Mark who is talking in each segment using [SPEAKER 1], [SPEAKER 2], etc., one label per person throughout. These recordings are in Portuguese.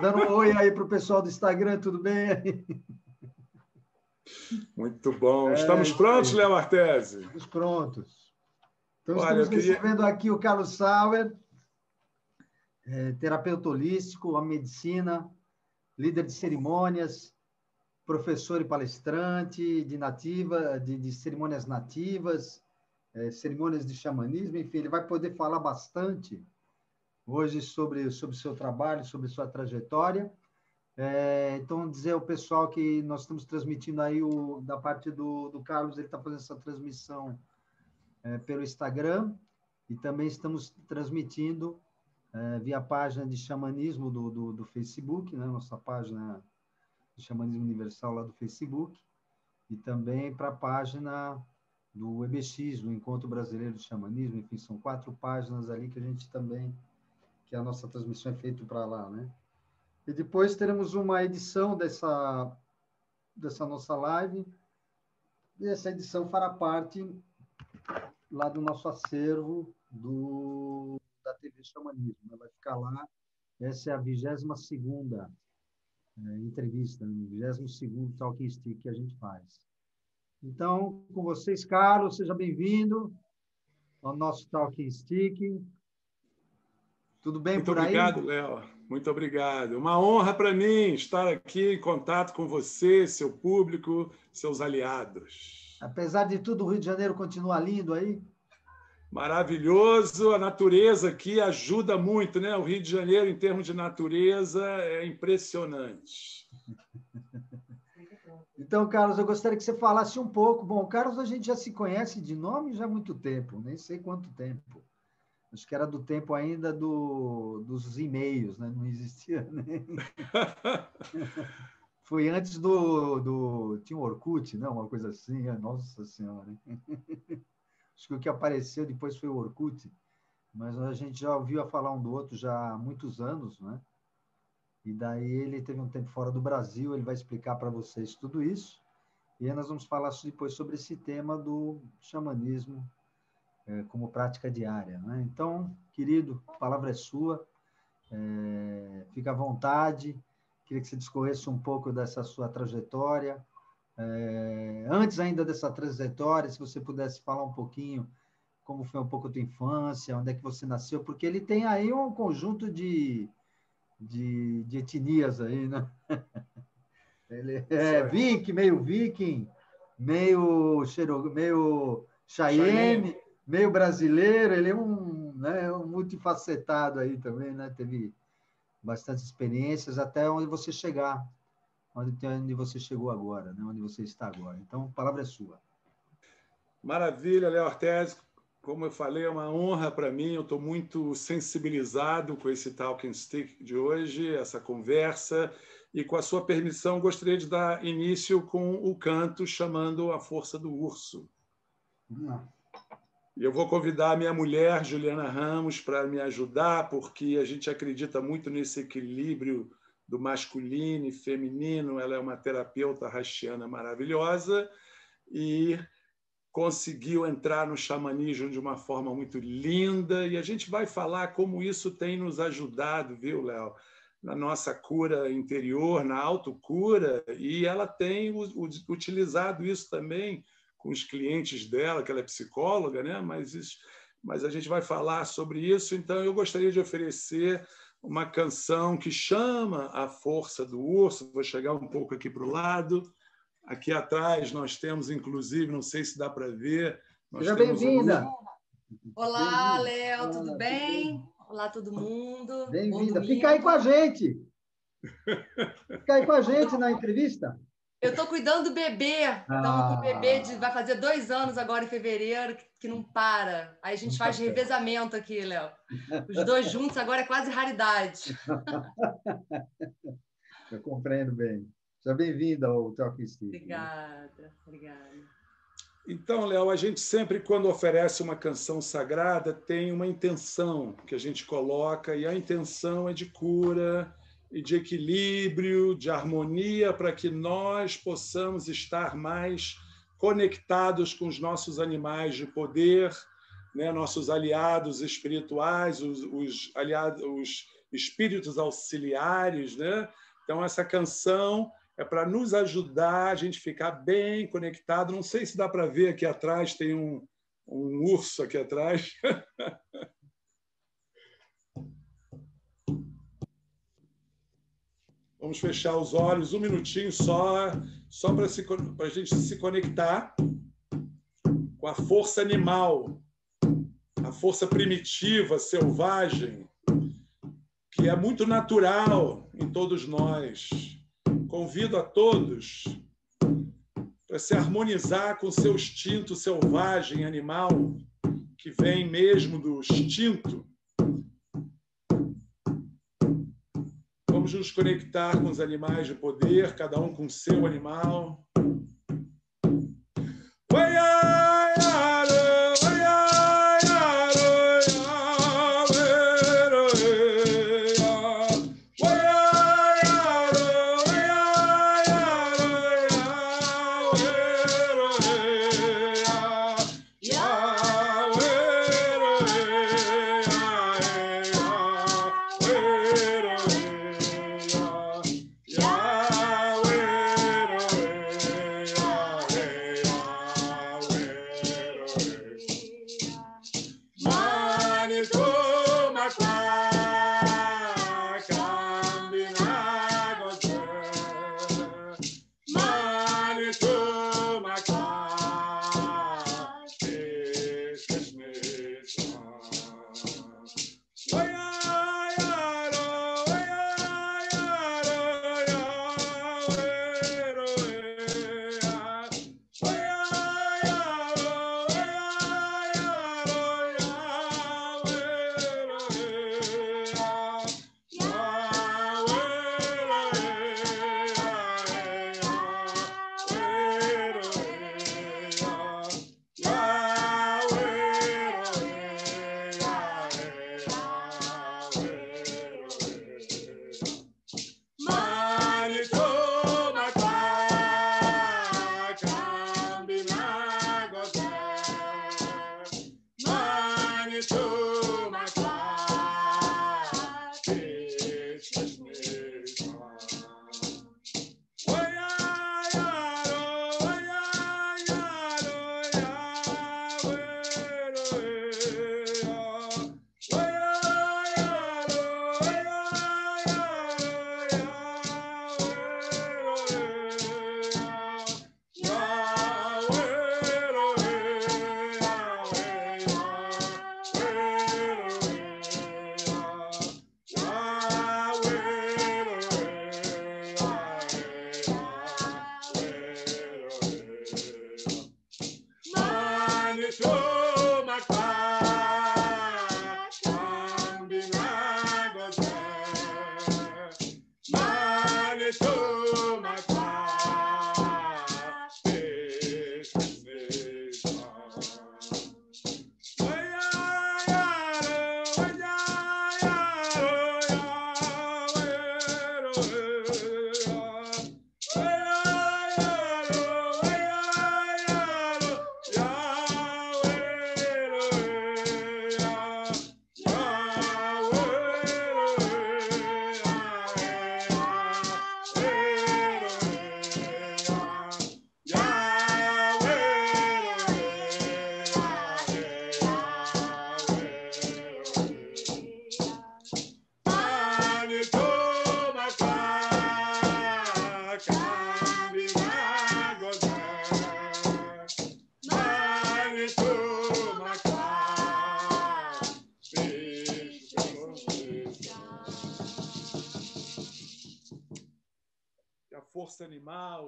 [SPEAKER 1] Dando um oi aí para o pessoal do Instagram, tudo bem?
[SPEAKER 2] Muito bom. É estamos é, prontos, Léo Martese? Estamos prontos.
[SPEAKER 1] Então, Olha, estamos queria... recebendo aqui o Carlos Sauer, é, terapeuta holístico, a medicina, líder de cerimônias, professor e palestrante de nativa, de, de cerimônias nativas, é, cerimônias de xamanismo, enfim, ele vai poder falar bastante hoje sobre sobre seu trabalho, sobre sua trajetória. É, então dizer ao pessoal que nós estamos transmitindo aí o da parte do, do Carlos, ele está fazendo essa transmissão é, pelo Instagram e também estamos transmitindo é, via página de xamanismo do, do, do, Facebook, né? nossa página de xamanismo universal lá do Facebook, e também para a página do EBX, do Encontro Brasileiro de Xamanismo, enfim, são quatro páginas ali que a gente também que a nossa transmissão é feita para lá, né? E depois teremos uma edição dessa, dessa nossa live, e essa edição fará parte lá do nosso acervo do, da TV Xamanismo, ela né? vai ficar lá, essa é a 22 segunda é, entrevista, no 22 Talking Stick que a gente faz. Então, com vocês, Carlos, seja bem-vindo ao nosso Talking Stick.
[SPEAKER 2] Tudo bem Muito por obrigado, aí? Obrigado, Léo. Muito obrigado. Uma honra para mim estar aqui em contato com você, seu público, seus aliados.
[SPEAKER 1] Apesar de tudo, o Rio de Janeiro continua lindo aí?
[SPEAKER 2] Maravilhoso, a natureza aqui ajuda muito, né? O Rio de Janeiro, em termos de natureza, é impressionante.
[SPEAKER 1] Então, Carlos, eu gostaria que você falasse um pouco. Bom, o Carlos a gente já se conhece de nome já há muito tempo, nem sei quanto tempo. Acho que era do tempo ainda do, dos e-mails, né? não existia né? Foi antes do, do. Tinha o Orkut, não? Né? Uma coisa assim, é, nossa senhora. Acho que o que apareceu depois foi o Orkut, mas a gente já a falar um do outro já há muitos anos, né? E daí ele teve um tempo fora do Brasil, ele vai explicar para vocês tudo isso. E aí nós vamos falar depois sobre esse tema do xamanismo é, como prática diária. Né? Então, querido, a palavra é sua, é, fica à vontade, queria que você discorresse um pouco dessa sua trajetória. É, antes ainda dessa trajetória, se você pudesse falar um pouquinho como foi um pouco a tua infância, onde é que você nasceu, porque ele tem aí um conjunto de, de, de etnias aí, né? Ele é viking, meio viking, meio, xero, meio Cheyenne, meio brasileiro, ele é um, né, é um multifacetado aí também, né? Teve bastantes experiências até onde você chegar, onde, onde você chegou agora, né? onde você está agora. Então, a palavra é sua.
[SPEAKER 2] Maravilha, Léo Ortez. Como eu falei, é uma honra para mim. Eu estou muito sensibilizado com esse Talking Stick de hoje, essa conversa. E com a sua permissão, gostaria de dar início com o canto chamando a força do urso. Não eu vou convidar a minha mulher, Juliana Ramos, para me ajudar, porque a gente acredita muito nesse equilíbrio do masculino e feminino. Ela é uma terapeuta hastiana maravilhosa e conseguiu entrar no xamanismo de uma forma muito linda. E a gente vai falar como isso tem nos ajudado, viu, Léo? Na nossa cura interior, na autocura, e ela tem utilizado isso também com os clientes dela, que ela é psicóloga, né? mas, isso, mas a gente vai falar sobre isso. Então, eu gostaria de oferecer uma canção que chama a força do urso. Vou chegar um pouco aqui para o lado. Aqui atrás nós temos, inclusive, não sei se dá para ver.
[SPEAKER 3] Seja bem-vinda. Um... Olá, Léo, tudo bem? Olá, todo mundo.
[SPEAKER 2] Bem-vinda. Fica aí com a gente.
[SPEAKER 1] Fica aí com a gente na entrevista.
[SPEAKER 3] Eu tô cuidando do bebê. Ah. Então, o bebê de, vai fazer dois anos agora em fevereiro, que, que não para. Aí a gente faz tá revezamento aqui, Léo. Os dois juntos agora é quase raridade.
[SPEAKER 2] Eu compreendo bem. Seja bem-vinda ao Talk Stick. Né?
[SPEAKER 3] Obrigada, obrigada.
[SPEAKER 2] Então, Léo, a gente sempre, quando oferece uma canção sagrada, tem uma intenção que a gente coloca, e a intenção é de cura, e de equilíbrio, de harmonia, para que nós possamos estar mais conectados com os nossos animais de poder, né? nossos aliados espirituais, os, os, aliados, os espíritos auxiliares. Né? Então, essa canção é para nos ajudar a gente ficar bem conectado. Não sei se dá para ver aqui atrás, tem um, um urso aqui atrás. Vamos fechar os olhos um minutinho só, só para a gente se conectar com a força animal, a força primitiva, selvagem, que é muito natural em todos nós. Convido a todos para se harmonizar com seu instinto selvagem, animal, que vem mesmo do instinto vamos nos conectar com os animais de poder, cada um com seu animal.
[SPEAKER 3] Oiá!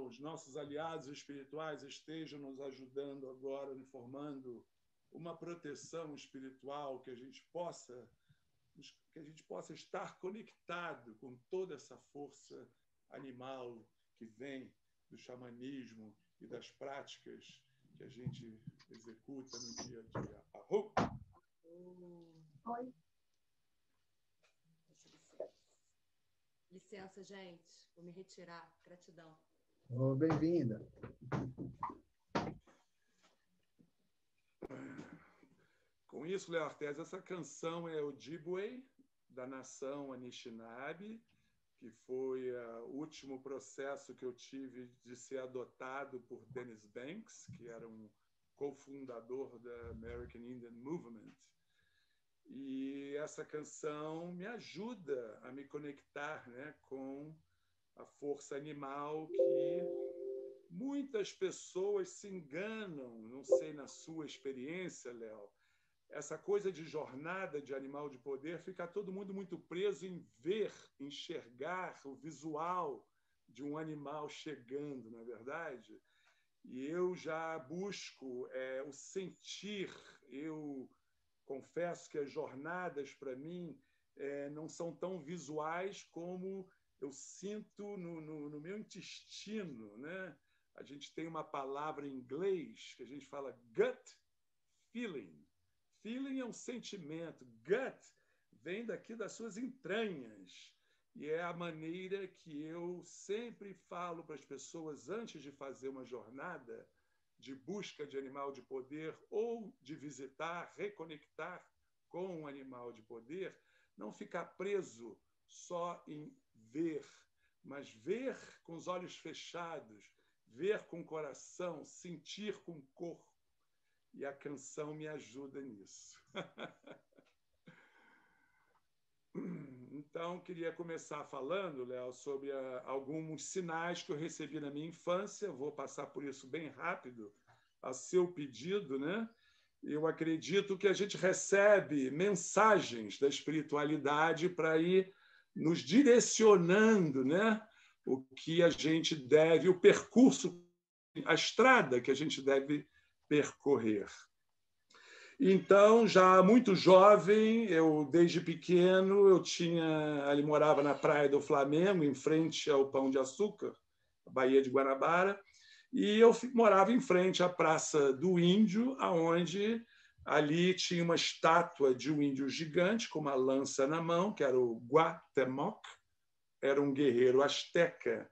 [SPEAKER 2] os nossos aliados espirituais estejam nos ajudando agora, informando uma proteção espiritual que a gente possa que a gente possa estar conectado com toda essa força animal que vem do xamanismo e das práticas que a gente executa no dia a dia. Oi. Licença, gente. Vou me retirar. Gratidão. Oh, Bem-vinda. Com isso, Léo Artes, essa canção é o Dibway, da nação Anishinaabe, que foi ah, o último processo que eu tive de ser adotado por Dennis Banks, que era um cofundador da American Indian Movement. E essa canção me ajuda a me conectar né, com a força animal que muitas pessoas se enganam, não sei na sua experiência, Léo, essa coisa de jornada de animal de poder, fica todo mundo muito preso em ver, enxergar o visual de um animal chegando, não é verdade? E eu já busco é, o sentir, eu confesso que as jornadas para mim é, não são tão visuais como eu sinto no, no, no meu intestino, né? A gente tem uma palavra em inglês que a gente fala gut feeling. Feeling é um sentimento. Gut vem daqui das suas entranhas. E é a maneira que eu sempre falo para as pessoas antes de fazer uma jornada de busca de animal de poder ou de visitar, reconectar com um animal de poder, não ficar preso só em ver, mas ver com os olhos fechados, ver com o coração, sentir com o corpo. E a canção me ajuda nisso. então, queria começar falando, Léo, sobre a, ah, alguns sinais que eu recebi na minha infância. Vou passar por isso bem rápido, a seu pedido, né? Eu acredito que a gente recebe mensagens da espiritualidade para ir nos direcionando né, o que a gente deve, o percurso, a estrada que a gente deve percorrer. Então, já muito jovem, eu desde pequeno, eu tinha, ali morava na praia do Flamengo, em frente ao Pão de Açúcar, Baía de Guanabara, e eu morava em frente à Praça do Índio, aonde Ali tinha uma estátua de um índio gigante com uma lança na mão, que era o Guatemoc, era um guerreiro asteca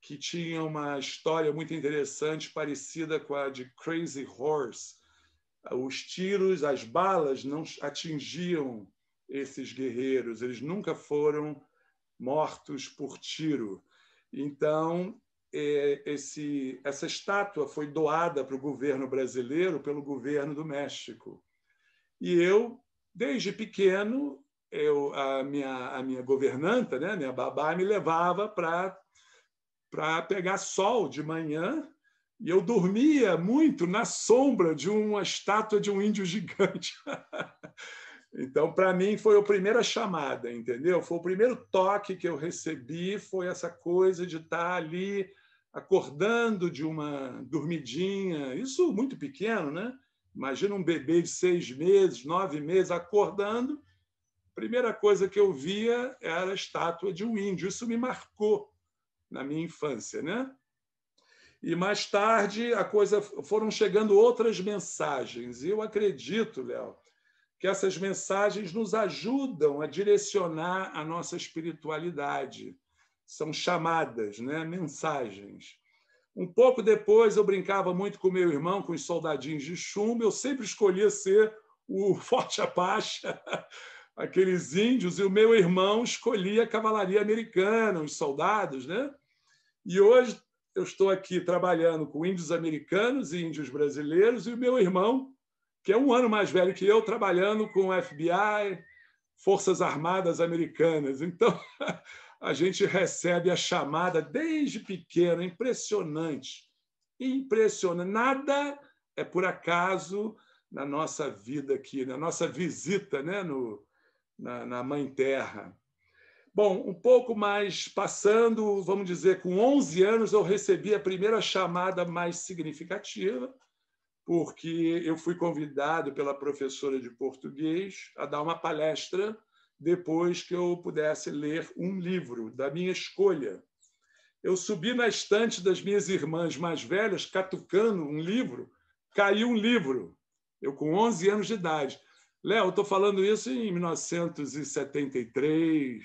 [SPEAKER 2] que tinha uma história muito interessante, parecida com a de Crazy Horse. Os tiros, as balas não atingiam esses guerreiros, eles nunca foram mortos por tiro. Então, é, esse, essa estátua foi doada para o governo brasileiro pelo governo do México. E eu, desde pequeno, eu, a, minha, a minha governanta, né, minha babá, me levava para pegar sol de manhã e eu dormia muito na sombra de uma estátua de um índio gigante. então, para mim, foi a primeira chamada, entendeu? Foi o primeiro toque que eu recebi, foi essa coisa de estar tá ali acordando de uma dormidinha, isso muito pequeno, né? Imagina um bebê de seis meses, nove meses, acordando. A primeira coisa que eu via era a estátua de um índio. Isso me marcou na minha infância, né? E mais tarde a coisa foram chegando outras mensagens. E eu acredito, Léo, que essas mensagens nos ajudam a direcionar a nossa espiritualidade são chamadas, né? mensagens. Um pouco depois, eu brincava muito com meu irmão, com os soldadinhos de chumbo. Eu sempre escolhia ser o Forte Apache, aqueles índios, e o meu irmão escolhia a cavalaria americana, os soldados. Né? E hoje eu estou aqui trabalhando com índios americanos e índios brasileiros, e o meu irmão, que é um ano mais velho que eu, trabalhando com o FBI, Forças Armadas Americanas. Então. a gente recebe a chamada desde pequeno, é impressionante. Impressionante. Nada é por acaso na nossa vida aqui, na nossa visita né? no, na, na Mãe Terra. Bom, um pouco mais passando, vamos dizer, com 11 anos, eu recebi a primeira chamada mais significativa, porque eu fui convidado pela professora de português a dar uma palestra depois que eu pudesse ler um livro da minha escolha. Eu subi na estante das minhas irmãs mais velhas, catucando um livro, caiu um livro. Eu com 11 anos de idade. Léo, estou falando isso em 1973,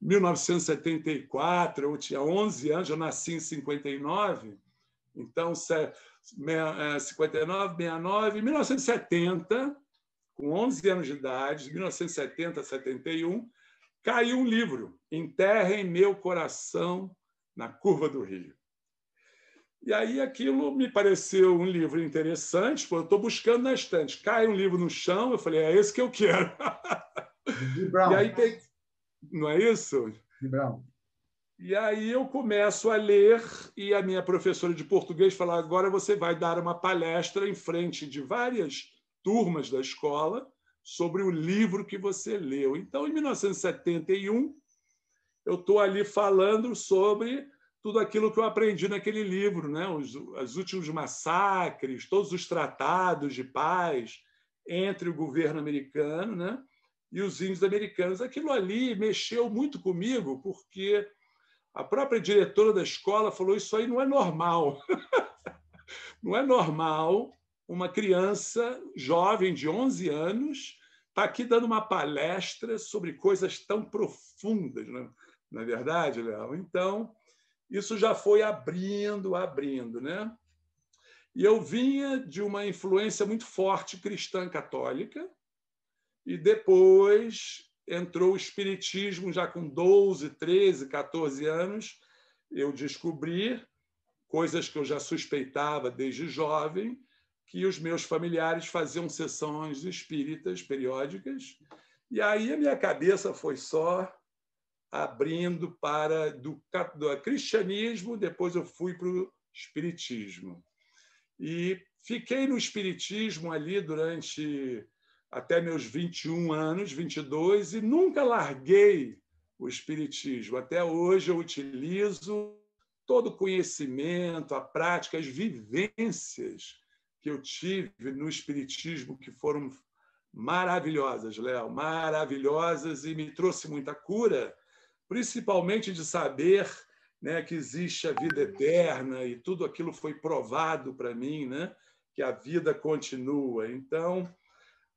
[SPEAKER 2] 1974, eu tinha 11 anos, eu nasci em 59, então 59, 69, 1970, com 11 anos de idade, de 1970 a 71, caiu um livro, Enterra em Meu Coração, na Curva do Rio. E aí aquilo me pareceu um livro interessante, porque eu estou buscando na estante. Cai um livro no chão, eu falei, é esse que eu quero. e aí Não é isso? De Brown. E aí eu começo a ler e a minha professora de português fala, agora você vai dar uma palestra em frente de várias turmas da escola sobre o livro que você leu. Então, em 1971, eu estou ali falando sobre tudo aquilo que eu aprendi naquele livro, né? os, os últimos massacres, todos os tratados de paz entre o governo americano né? e os índios americanos. Aquilo ali mexeu muito comigo, porque a própria diretora da escola falou: Isso aí não é normal. não é normal uma criança jovem de 11 anos está aqui dando uma palestra sobre coisas tão profundas, né? na é verdade, Léo? Então, isso já foi abrindo, abrindo, né? E eu vinha de uma influência muito forte cristã católica, e depois entrou o espiritismo já com 12, 13, 14 anos. Eu descobri coisas que eu já suspeitava desde jovem, que os meus familiares faziam sessões espíritas periódicas, e aí a minha cabeça foi só abrindo para do, do cristianismo, depois eu fui para o espiritismo. E fiquei no espiritismo ali durante até meus 21 anos, 22, e nunca larguei o espiritismo. Até hoje eu utilizo todo o conhecimento, a prática, as vivências que eu tive no Espiritismo, que foram maravilhosas, Léo, maravilhosas e me trouxe muita cura, principalmente de saber né, que existe a vida eterna e tudo aquilo foi provado para mim, né, que a vida continua. Então,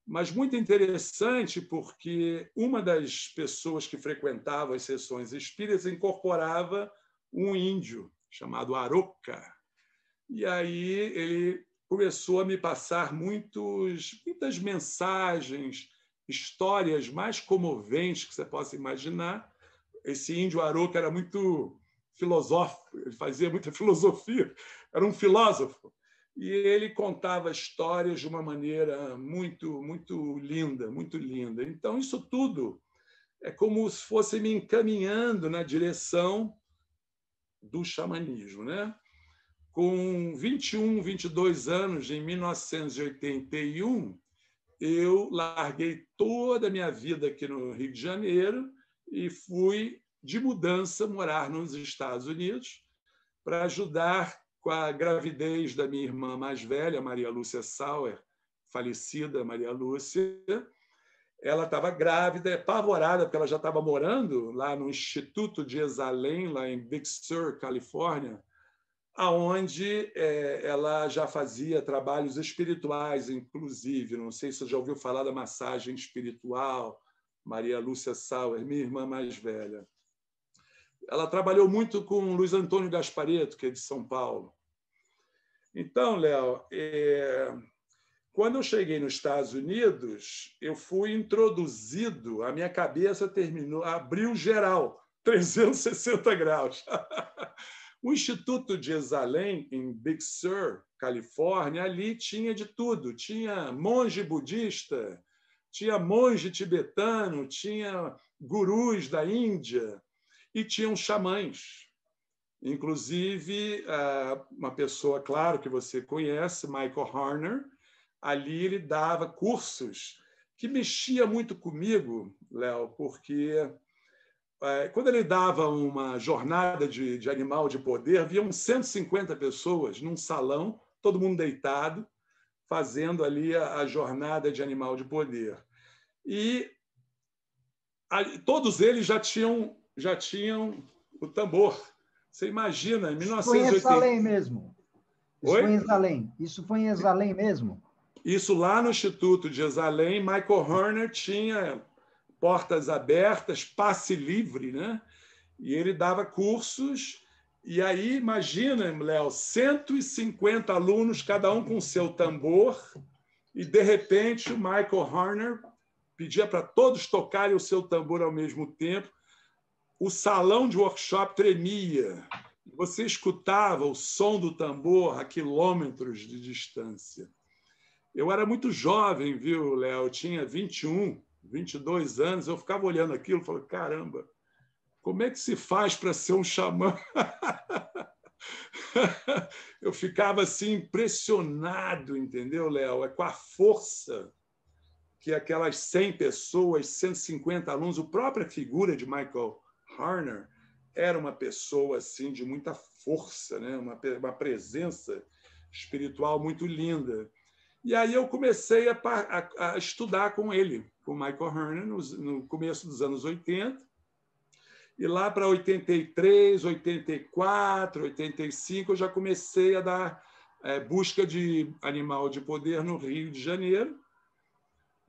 [SPEAKER 2] mas muito interessante porque uma das pessoas que frequentava as sessões espíritas incorporava um índio chamado Aroca. E aí ele começou a me passar muitos, muitas mensagens, histórias mais comoventes que você possa imaginar. Esse índio Aroca era muito filosófico, ele fazia muita filosofia, era um filósofo. E ele contava histórias de uma maneira muito, muito linda, muito linda. Então, isso tudo é como se fosse me encaminhando na direção do xamanismo, né? Com 21, 22 anos, em 1981, eu larguei toda a minha vida aqui no Rio de Janeiro e fui de mudança morar nos Estados Unidos para ajudar com a gravidez da minha irmã mais velha, Maria Lúcia Sauer, falecida Maria Lúcia. Ela estava grávida, apavorada, porque ela já estava morando lá no Instituto de Exalém, lá em Big Sur, Califórnia, aonde é, ela já fazia trabalhos espirituais, inclusive. Não sei se você já ouviu falar da massagem espiritual, Maria Lúcia Sauer, minha irmã mais velha. Ela trabalhou muito com Luiz Antônio Gaspareto, que é de São Paulo. Então, Léo, é... quando eu cheguei nos Estados Unidos, eu fui introduzido, a minha cabeça terminou, abriu geral, 360 graus. O Instituto de Exalém, em Big Sur, Califórnia, ali tinha de tudo: tinha monge budista, tinha monge tibetano, tinha gurus da Índia e tinham xamãs. Inclusive, é, uma pessoa, claro, que você conhece, Michael Horner, ali ele dava cursos que mexia muito comigo, Léo, porque é, quando ele dava uma jornada de, de animal de poder, viam 150 pessoas num salão, todo mundo deitado, fazendo ali a, a jornada de animal de poder. E todos eles já tinham, já tinham o tambor. Você imagina, em 1980... Isso foi em
[SPEAKER 1] Exalém mesmo. Isso Oi? foi em Exalém. Isso foi em Exalém mesmo?
[SPEAKER 2] Isso lá no Instituto de Exalém, Michael Horner tinha portas abertas, passe livre, né? E ele dava cursos. E aí, imagina, Léo, 150 alunos, cada um com seu tambor, e de repente o Michael Horner pedia para todos tocarem o seu tambor ao mesmo tempo. O salão de workshop tremia. Você escutava o som do tambor a quilômetros de distância. Eu era muito jovem, viu, Léo? tinha 21 22 anos, eu ficava olhando aquilo, e falando, caramba, como é que se faz para ser um xamã? eu ficava assim impressionado, entendeu, Léo? É com a força que aquelas 100 pessoas, 150 alunos, a própria figura de Michael Harner era uma pessoa assim de muita força, né? uma, uma presença espiritual muito linda. E aí eu comecei a, a, a estudar com ele, com Michael Herner, no, no começo dos anos 80. E lá para 83, 84, 85, eu já comecei a dar é, busca de animal de poder no Rio de Janeiro,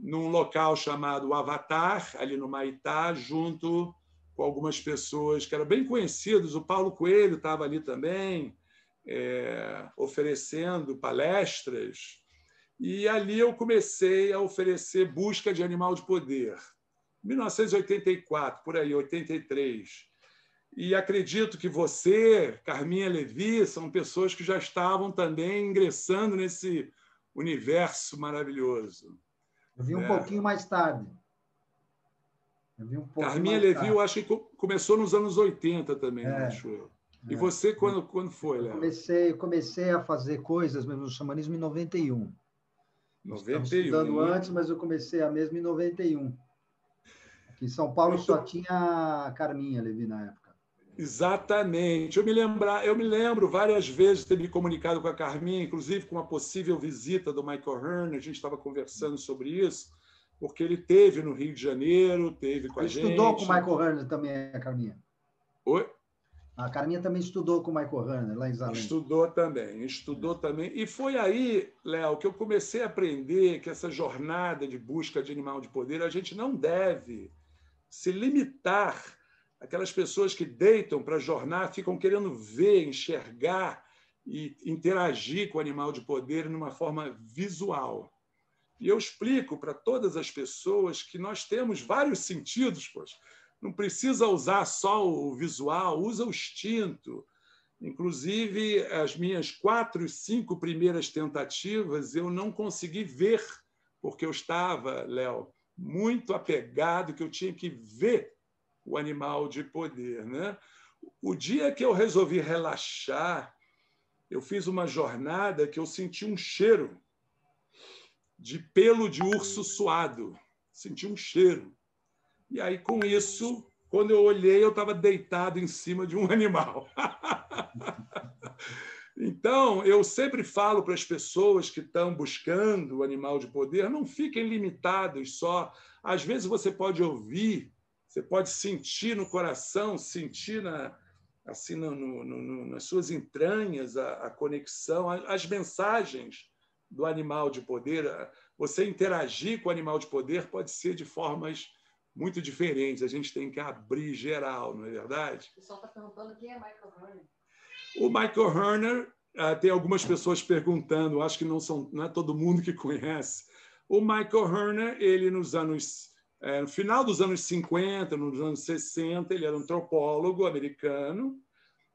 [SPEAKER 2] num local chamado Avatar, ali no Maitá, junto com algumas pessoas que eram bem conhecidos. O Paulo Coelho estava ali também, é, oferecendo palestras. E ali eu comecei a oferecer busca de animal de poder. 1984, por aí, 83. E acredito que você, Carminha Levi, são pessoas que já estavam também ingressando nesse universo maravilhoso.
[SPEAKER 1] Eu vi um é. pouquinho mais tarde.
[SPEAKER 2] Eu vi um Carminha Levi, tarde. eu acho que começou nos anos 80 também, é. acho eu. E é. você, quando, quando foi, Léo? Comecei,
[SPEAKER 1] comecei a fazer coisas mesmo no xamanismo em 91.
[SPEAKER 2] Estamos estudando antes,
[SPEAKER 1] mas eu comecei a mesma em 91. Aqui em São Paulo só tinha a Carminha Levi na época.
[SPEAKER 2] Exatamente. Eu me lembrar, eu me lembro várias vezes de ter me comunicado com a Carminha, inclusive com uma possível visita do Michael Hearn, a gente estava conversando sobre isso, porque ele teve no Rio de Janeiro, teve com a ele gente. Estudou com o Michael
[SPEAKER 1] Hearn também, a Carminha. Oi? A Carminha também estudou com o Michael Hanna, lá em Zalém. Estudou
[SPEAKER 2] também, estudou é. também. E foi aí, Léo, que eu comecei a aprender que essa jornada de busca de animal de poder, a gente não deve se limitar àquelas pessoas que deitam para jornar, ficam querendo ver, enxergar e interagir com o animal de poder numa forma visual. E eu explico para todas as pessoas que nós temos vários sentidos, poxa não precisa usar só o visual, usa o instinto. Inclusive, as minhas quatro, cinco primeiras tentativas eu não consegui ver, porque eu estava, Léo, muito apegado que eu tinha que ver o animal de poder. Né? O dia que eu resolvi relaxar, eu fiz uma jornada que eu senti um cheiro de pelo de urso suado. Senti um cheiro. E aí, com isso, quando eu olhei, eu estava deitado em cima de um animal. então, eu sempre falo para as pessoas que estão buscando o animal de poder, não fiquem limitados só. Às vezes você pode ouvir, você pode sentir no coração, sentir na, assim no, no, no, nas suas entranhas a, a conexão, a, as mensagens do animal de poder. Você interagir com o animal de poder pode ser de formas muito diferentes. A gente tem que abrir geral, não é verdade?
[SPEAKER 3] O pessoal está perguntando quem é Michael Herner. O Michael
[SPEAKER 2] Herner, ah, tem algumas pessoas perguntando, acho que não, são, não é todo mundo que conhece. O Michael Herner, ele nos anos. É, no final dos anos 50, nos anos 60, ele era um antropólogo americano,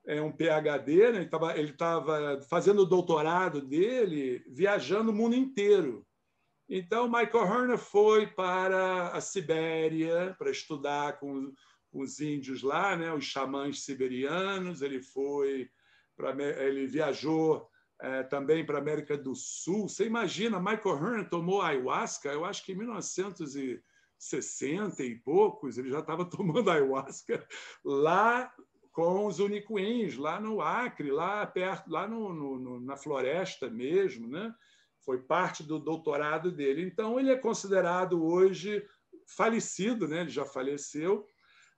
[SPEAKER 2] é um PhD, né? ele estava fazendo o doutorado dele viajando o mundo inteiro. Então, Michael Herner foi para a Sibéria para estudar com, os índios lá, né, os xamãs siberianos. Ele foi para ele viajou é, também para a América do Sul. Você imagina, Michael Hearn tomou ayahuasca, eu acho que em 1960 e poucos, ele já estava tomando ayahuasca lá com os unicuins, lá no Acre, lá perto, lá no, no, no, na floresta mesmo, né? foi parte do doutorado dele. Então, ele é considerado hoje falecido, né? ele já faleceu,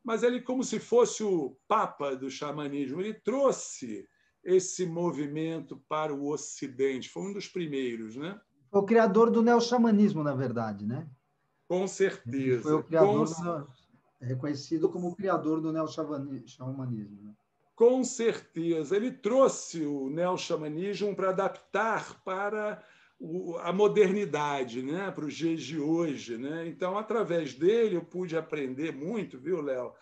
[SPEAKER 2] mas ele, como se fosse o papa do xamanismo, ele trouxe esse movimento para o Ocidente, foi um dos primeiros. Né?
[SPEAKER 1] Foi o criador do neo-xamanismo, na verdade, né? Com
[SPEAKER 2] certeza. Ele foi o criador Com...
[SPEAKER 1] do... reconhecido como o criador do neo-xamanismo.
[SPEAKER 2] Né? Com certeza. Ele trouxe o neo-xamanismo para adaptar para a modernidade né, para os dias de hoje. Né? Então, através dele, eu pude aprender muito, viu, Léo,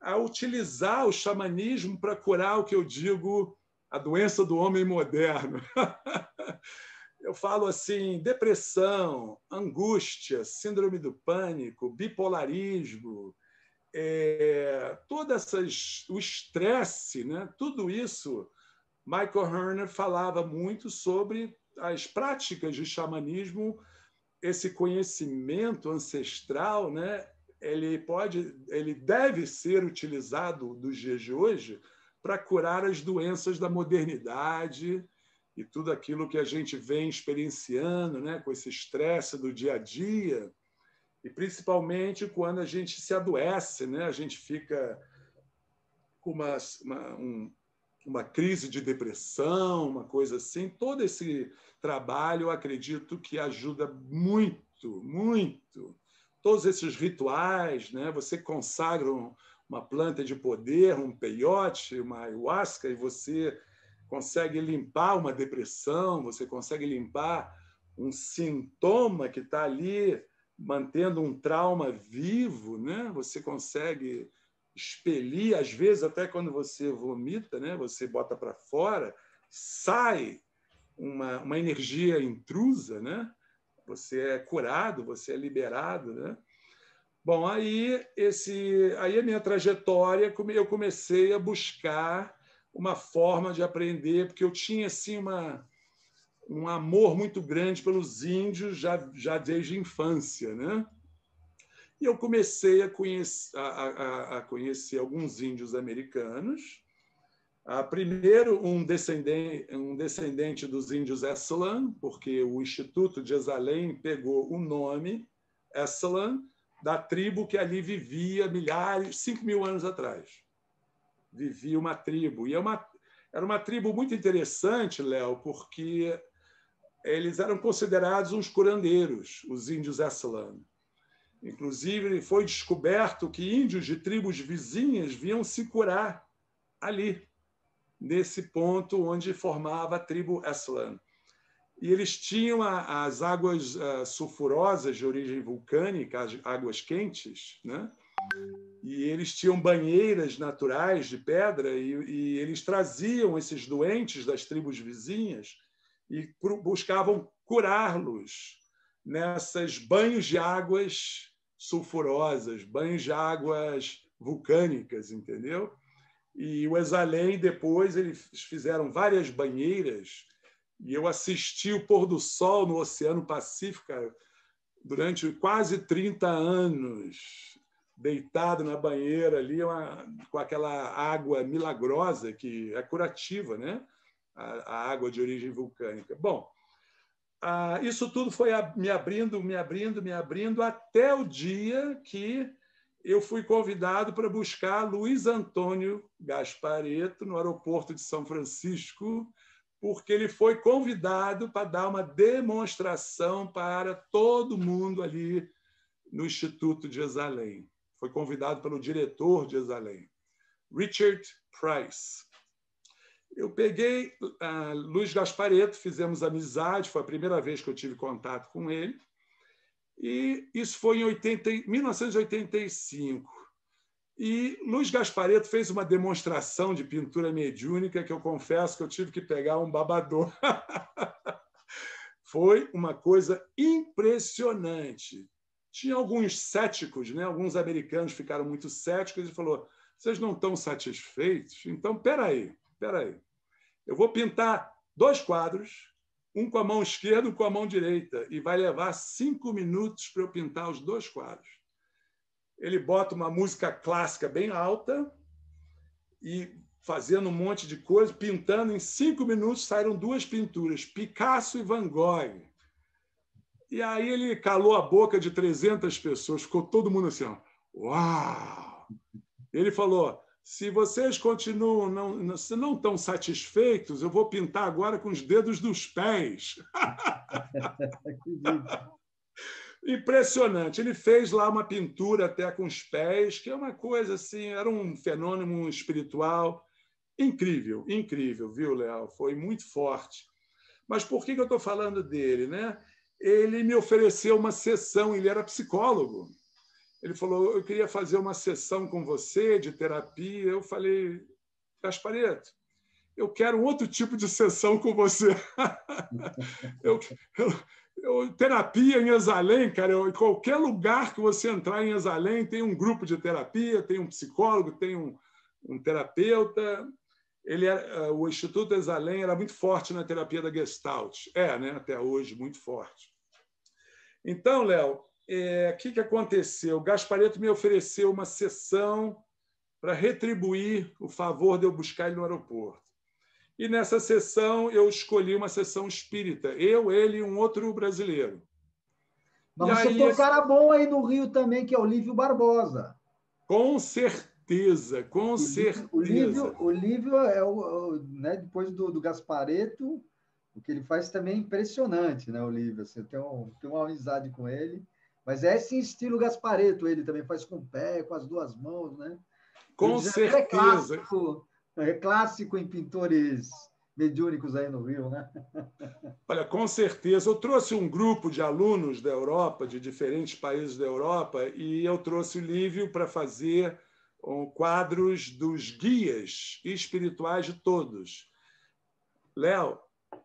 [SPEAKER 2] a utilizar o xamanismo para curar o que eu digo a doença do homem moderno. eu falo assim: depressão, angústia, síndrome do pânico, bipolarismo. É, todas essas o estresse, né? Tudo isso Michael Herner falava muito sobre as práticas de xamanismo, esse conhecimento ancestral, né, ele pode, ele deve ser utilizado nos dias de hoje para curar as doenças da modernidade e tudo aquilo que a gente vem experienciando, né, com esse estresse do dia a dia e principalmente quando a gente se adoece, né, a gente fica com uma, uma um, uma crise de depressão, uma coisa assim. Todo esse trabalho, eu acredito que ajuda muito, muito. Todos esses rituais, né? Você consagra uma planta de poder, um peiote, uma ayahuasca e você consegue limpar uma depressão, você consegue limpar um sintoma que está ali mantendo um trauma vivo, né? Você consegue expelir, às vezes até quando você vomita, né? Você bota para fora, sai uma, uma energia intrusa, né? Você é curado, você é liberado, né? Bom, aí esse, aí a minha trajetória, eu comecei a buscar uma forma de aprender, porque eu tinha assim uma um amor muito grande pelos índios já, já desde a infância, né? E eu comecei a conhecer, a, a, a conhecer alguns índios americanos. Ah, primeiro, um descendente, um descendente dos índios Eslan, porque o Instituto de Exalém pegou o nome Eslan da tribo que ali vivia milhares, 5 mil anos atrás. Vivia uma tribo. E é uma, era uma tribo muito interessante, Léo, porque eles eram considerados uns curandeiros, os índios Eslan. Inclusive, foi descoberto que índios de tribos vizinhas vinham se curar ali, nesse ponto onde formava a tribo Aslan. E eles tinham as águas eh, sulfurosas de origem vulcânica, as águas quentes, né? e eles tinham banheiras naturais de pedra, e, e eles traziam esses doentes das tribos vizinhas e buscavam curá-los nessas banhos de águas sulfurosas, banhos de águas vulcânicas, entendeu? E o Exalém, depois, eles fizeram várias banheiras e eu assisti o pôr do sol no Oceano Pacífico cara, durante quase 30 anos, deitado na banheira ali, uma, com aquela água milagrosa que é curativa, né? A, a água de origem vulcânica. Bom, ah, isso tudo foi me abrindo, me abrindo, me abrindo, até o dia que eu fui convidado para buscar Luiz Antônio Gaspareto no aeroporto de São Francisco, porque ele foi convidado para dar uma demonstração para todo mundo ali no Instituto de Exalém. Foi convidado pelo diretor de Exalém, Richard Price. Eu peguei ah, Luiz Gaspareto, fizemos amizade, foi a primeira vez que eu tive contato com ele. E isso foi em 80, 1985. E Luiz Gaspareto fez uma demonstração de pintura mediúnica que eu confesso que eu tive que pegar um babador. foi uma coisa impressionante. Tinha alguns céticos, né? alguns americanos ficaram muito céticos e falou: vocês não estão satisfeitos? Então, peraí, peraí. Eu vou pintar dois quadros, um com a mão esquerda, um com a mão direita, e vai levar cinco minutos para eu pintar os dois quadros. Ele bota uma música clássica bem alta e fazendo um monte de coisa, pintando. Em cinco minutos saíram duas pinturas, Picasso e Van Gogh. E aí ele calou a boca de 300 pessoas, ficou todo mundo assim, ó, uau! Ele falou, se vocês continuam, não, se não estão satisfeitos, eu vou pintar agora com os dedos dos pés. Impressionante. Ele fez lá uma pintura até com os pés, que é uma coisa assim, era um fenômeno espiritual incrível, incrível, viu, Léo? Foi muito forte. Mas por que eu estou falando dele, né? Ele me ofereceu uma sessão, ele era psicólogo. Ele falou: Eu queria fazer uma sessão com você de terapia. Eu falei: Gaspareto, eu quero outro tipo de sessão com você. eu, eu, eu, terapia em Exalém, cara, eu, em qualquer lugar que você entrar em Exalém, tem um grupo de terapia, tem um psicólogo, tem um, um terapeuta. Ele era, eh, o Instituto Exalém era muito forte na terapia da Gestalt. É, né, até hoje, muito forte. Então, Léo, o é, que, que aconteceu? Gaspareto me ofereceu uma sessão para retribuir o favor de eu buscar ele no aeroporto. E nessa sessão eu escolhi uma sessão espírita, eu, ele e um outro brasileiro. Mas e você aí, tem um
[SPEAKER 1] cara bom aí no Rio também, que é o Lívio Barbosa.
[SPEAKER 2] Com certeza, com o certeza. O
[SPEAKER 1] Lívio, o Lívio é o, né, depois do, do Gaspareto, o que ele faz também é impressionante, né, o Lívio? Você tem, um, tem uma amizade com ele. Mas é esse estilo Gaspareto, ele também faz com o pé, com as duas mãos, né?
[SPEAKER 3] Com é certeza. É clássico,
[SPEAKER 2] é clássico em pintores mediúnicos aí no Rio, né? Olha, com certeza. Eu trouxe um grupo de alunos da Europa, de diferentes países da Europa, e eu trouxe o Lívio para fazer quadros dos guias espirituais de todos. Léo,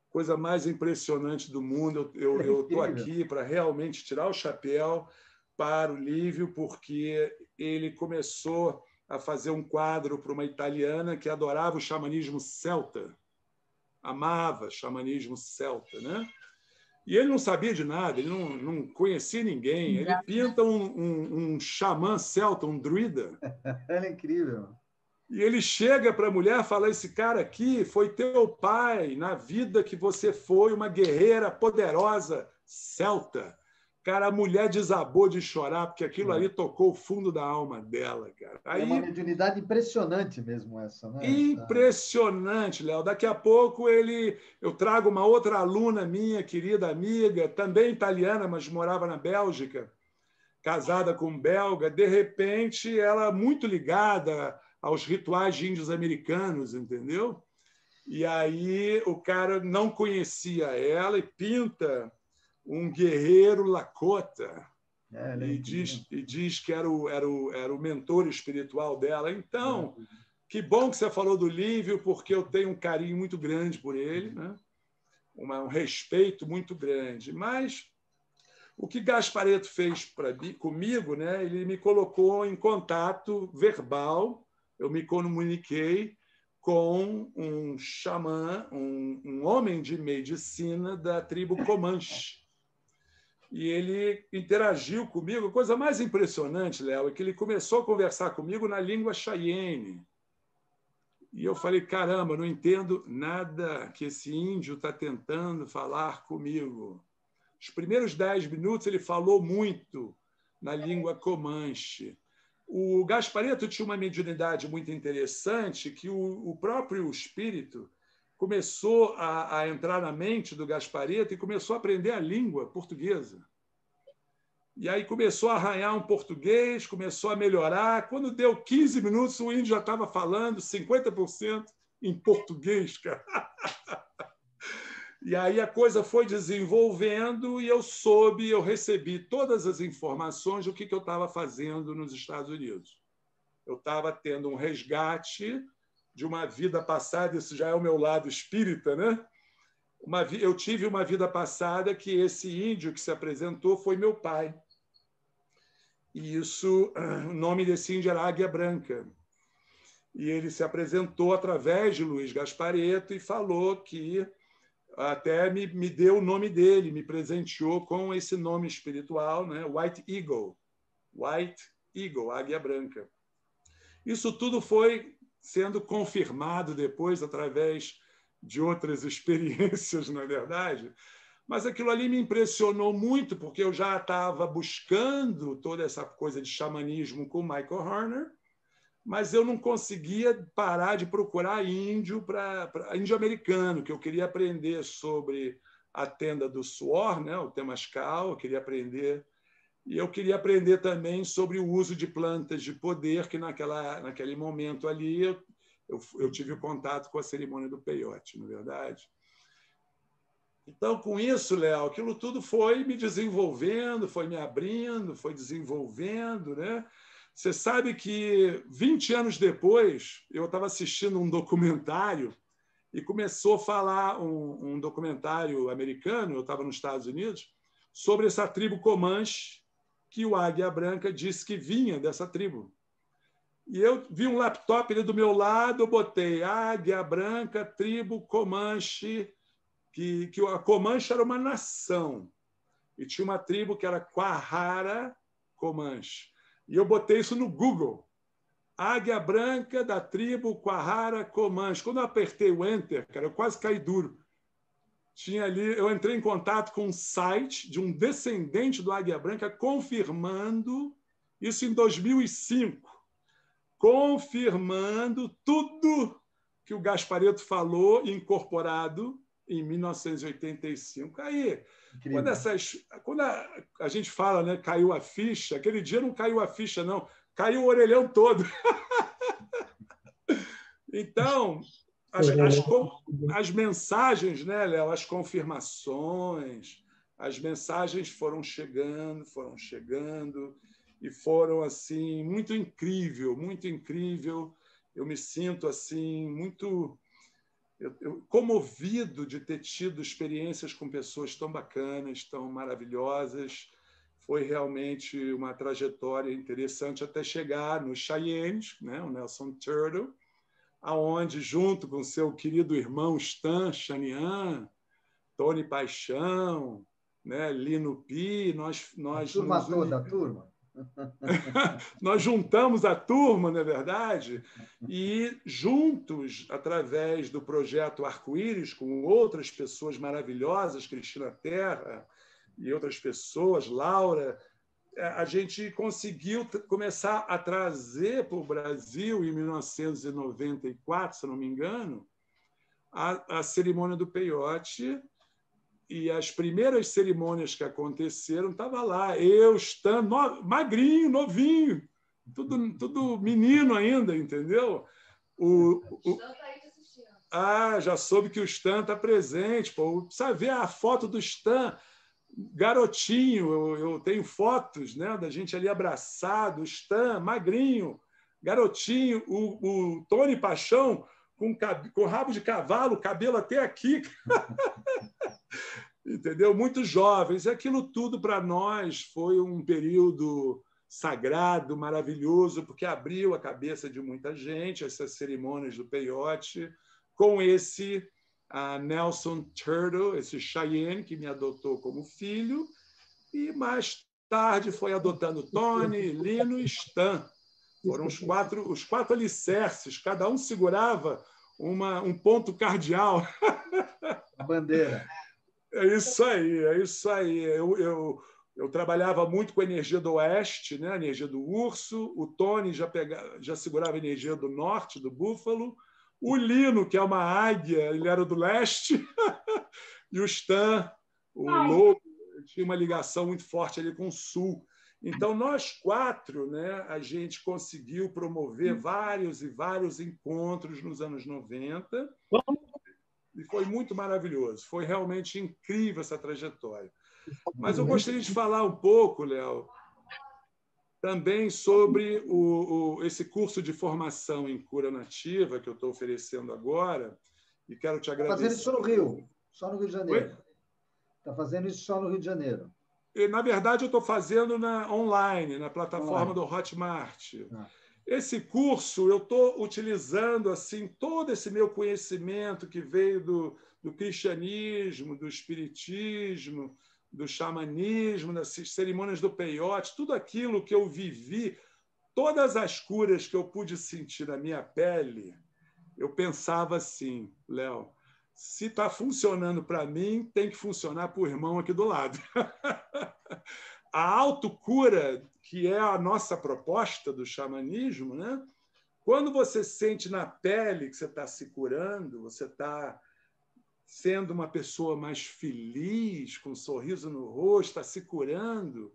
[SPEAKER 2] coisa mais impressionante do mundo. Eu estou aqui para realmente tirar o chapéu para o Lívio, porque ele começou a fazer um quadro para uma italiana que adorava o xamanismo celta, amava xamanismo celta, né? E ele não sabia de nada, ele não, não conhecia ninguém. Ele pinta um, um, um xamã celta, um druida. Era é incrível. E ele chega para a mulher e fala: Esse cara aqui foi teu pai na vida que você foi uma guerreira poderosa celta. Cara, a mulher desabou de chorar, porque aquilo ali é. tocou o fundo da alma dela, cara. É Aí... É uma
[SPEAKER 1] mediunidade impressionante mesmo essa,
[SPEAKER 2] né? Impressionante, Léo. Daqui a pouco ele eu trago uma outra aluna minha, querida amiga, também italiana, mas morava na Bélgica, casada com um belga. De repente, ela muito ligada aos rituais de índios americanos, entendeu? E aí o cara não conhecia ela e pinta um guerreiro Lakota. É, e, diz, e diz que era o, era, o, era o mentor espiritual dela. Então, é. que bom que você falou do Lívio, porque eu tenho um carinho muito grande por ele, né? Uma, um respeito muito grande. Mas o que Gaspareto fez comigo, né? ele me colocou em contato verbal eu me comuniquei com um xamã, um, um homem de medicina da tribo Comanche. E ele interagiu comigo. A coisa mais impressionante, Léo, é que ele começou a conversar comigo na língua Cheyenne. E eu falei: caramba, não entendo nada que esse índio está tentando falar comigo. Os primeiros dez minutos ele falou muito na língua Comanche. O Gasparito tinha uma mediunidade muito interessante que o, o próprio espírito começou a, a, entrar na mente do Gasparito e começou a aprender a língua portuguesa. E aí começou a arranhar um português, começou a melhorar. Quando deu 15 minutos, o índio já estava falando 50% em português, cara. E aí a coisa foi desenvolvendo e eu soube, eu recebi todas as informações do que, eu estava fazendo nos Estados Unidos. Eu estava tendo um resgate de uma vida passada, isso já é o meu lado espírita, né? Uma, eu tive uma vida passada que esse índio que se apresentou foi meu pai. E isso, o nome desse índio era Águia Branca. E ele se apresentou através de Luiz Gaspareto e falou que até me, me deu o nome dele, me presenteou com esse nome espiritual, né? White Eagle. White Eagle, águia branca. Isso tudo foi sendo confirmado depois através de outras experiências, na é verdade. Mas aquilo ali me impressionou muito, porque eu já estava buscando toda essa coisa de xamanismo com Michael Horner, mas eu não conseguia parar de procurar índio para índio americano, que eu queria aprender sobre a tenda do suor, né, o temascal, eu queria aprender e eu queria aprender também sobre o uso de plantas de poder, que naquela naquele momento ali eu, eu, eu tive contato com a cerimônia do peiote, na é verdade. Então, com isso, Léo, aquilo tudo foi me desenvolvendo, foi me abrindo, foi desenvolvendo, né? Você sabe que 20 anos depois, eu estava assistindo um documentário e começou a falar um, um documentário americano, eu estava nos Estados Unidos, sobre essa tribo Comanche, que o Águia Branca disse que vinha dessa tribo. E eu vi um laptop ali do meu lado, eu botei Águia Branca, tribo Comanche, que, que a Comanche era uma nação. E tinha uma tribo que era Quahara Comanche. E eu botei isso no Google. Águia branca da tribo Quahara Comanche. Quando eu apertei o Enter, cara, eu quase caí duro. Tinha ali, eu entrei em contato com um site de um descendente do Águia Branca confirmando isso em 2005, confirmando tudo que o gasparetto falou incorporado em 1985. Aí, Incrível. Quando, essas, quando a, a, gente fala, né, caiu a ficha, aquele dia não caiu a ficha, não, caiu o orelhão todo. então, as, uhum. as, as mensagens, né, Léo, as confirmações, as mensagens foram chegando, foram chegando, e foram, assim, muito incrível, muito incrível. Eu me sinto, assim, muito eu, eu, comovido de ter tido experiências com pessoas tão bacanas, tão maravilhosas. Foi realmente uma trajetória interessante até chegar no Cheyenne, né, o Nelson Turtle, aonde, junto com seu querido irmão Stan Chanian, Tony Paixão, né, Lino Pi, nós... nós a turma nos... toda, a turma? Nós juntamos a turma, não é verdade? E juntos, através do projeto Arco-Íris, com outras pessoas maravilhosas, Cristina Terra e outras pessoas, Laura, é, a gente conseguiu começar a trazer para o Brasil, em 1994, se não me engano, a, a cerimônia do peiote e as primeiras cerimônias que aconteceram, estava lá, eu estando no, magrinho, novinho, tudo, tudo menino ainda, entendeu? O, o, tá ah, já soube que o Stan está presente. Pô, precisa ver a foto do Stan, garotinho. Eu, eu tenho fotos né, da gente ali abraçado, Stan, magrinho, garotinho. O, o Tony Paixão com, com rabo de cavalo, cabelo até aqui. entendeu? Muitos jovens. Aquilo tudo para nós foi um período sagrado, maravilhoso, porque abriu a cabeça de muita gente, essas cerimônias do peiote, com esse Nelson Turtle, esse Cheyenne, que me adotou como filho, e mais tarde foi adotando Tony, Lino e Stan. Foram os quatro, os quatro alicerces, cada um segurava uma, um ponto cardeal. A bandeira. É isso aí, é isso aí. Eu, eu, eu trabalhava muito com a energia do oeste, né? a energia do urso, o Tony já, pegava, já segurava a energia do norte, do búfalo, o Lino, que é uma águia, ele era do leste, e o Stan, o Ai. lobo, tinha uma ligação muito forte ali com o sul. Então, nós quatro, né, a gente conseguiu promover hum. vários e vários encontros nos anos 90. Vamos e foi muito maravilhoso. Foi realmente incrível essa trajetória. Mas eu uhum. gostaria de falar um pouco, Léo, também sobre o, o, esse curso de formação em cura nativa que eu estou oferecendo agora. E quero te tá agradecer. Está fazendo isso no
[SPEAKER 1] Rio, só no Rio de Janeiro. Está fazendo isso só no Rio de Janeiro.
[SPEAKER 2] E, na verdade, eu estou fazendo na, online, na plataforma online. do Hotmart. Ah. Esse curso eu estou utilizando assim todo esse meu conhecimento que veio do, do cristianismo, do espiritismo, do xamanismo, das cerimônias do peiote, tudo aquilo que eu vivi, todas as curas que eu pude sentir na minha pele, eu pensava assim, Léo, se está funcionando para mim, tem que funcionar para o irmão aqui do lado. a autocura que é a nossa proposta do xamanismo, né? Quando você sente na pele que você está se curando, você está sendo uma pessoa mais feliz, com um sorriso no rosto, está se curando,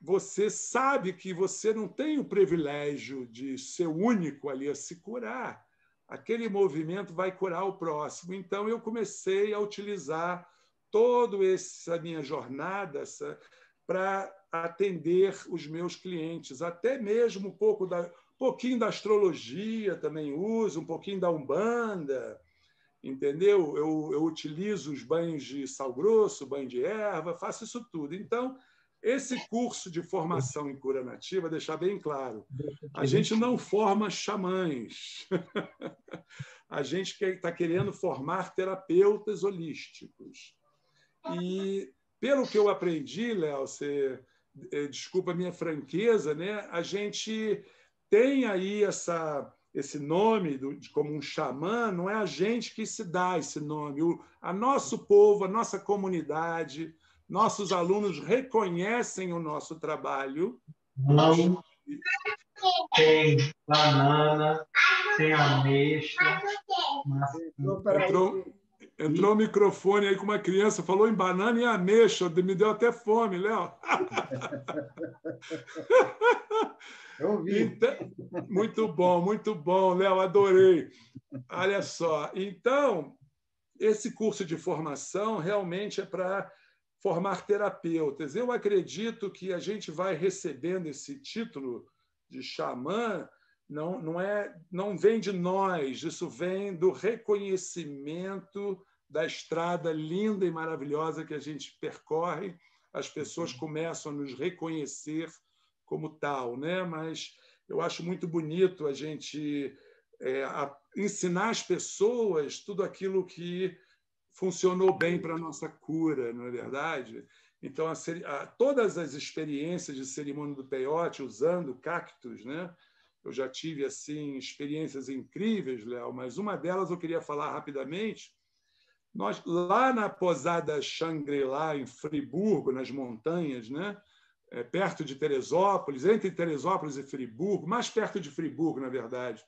[SPEAKER 2] você sabe que você não tem o privilégio de ser o único ali a se curar. Aquele movimento vai curar o próximo. Então, eu comecei a utilizar toda essa minha jornada para atender os meus clientes, até mesmo um pouco da um pouquinho da astrologia também uso, um pouquinho da umbanda, entendeu? Eu, eu utilizo os banhos de sal grosso, banho de erva, faço isso tudo. Então, esse curso de formação em cura nativa, deixar bem claro, a gente não forma xamãs. a gente está querendo formar terapeutas holísticos. E, pelo que eu aprendi, Léo, você é, desculpa a minha franqueza, né? a gente tem aí essa, esse nome do, de, como um xamã, não é a gente que se dá esse nome. O, a nosso povo, a nossa comunidade, nossos alunos reconhecem o nosso trabalho. Não tem banana, tem ameixa.
[SPEAKER 3] Então, mas... Entrou,
[SPEAKER 2] Entrou o microfone aí com uma criança, falou em banana e ameixa, me deu até fome, Léo. Eu ouvi. Então, muito bom, muito bom, Léo, adorei. Olha só, então, esse curso de formação realmente é para formar terapeutas. Eu acredito que a gente vai recebendo esse título de xamã, não, não, é, não vem de nós, isso vem do reconhecimento da estrada linda e maravilhosa que a gente percorre, as pessoas uhum. começam a nos reconhecer como tal, né? Mas eu acho muito bonito a gente é, a ensinar as pessoas tudo aquilo que funcionou bem para a nossa cura, não é verdade? Então, a, a, todas as experiências de cerimônia do peiote usando cactos, né? Eu já tive assim experiências incríveis, Léo, mas uma delas eu queria falar rapidamente, nós, lá na posada Shangri-La, em Friburgo, nas montanhas, né? É, perto de Teresópolis, entre Teresópolis e Friburgo, mais perto de Friburgo, na verdade,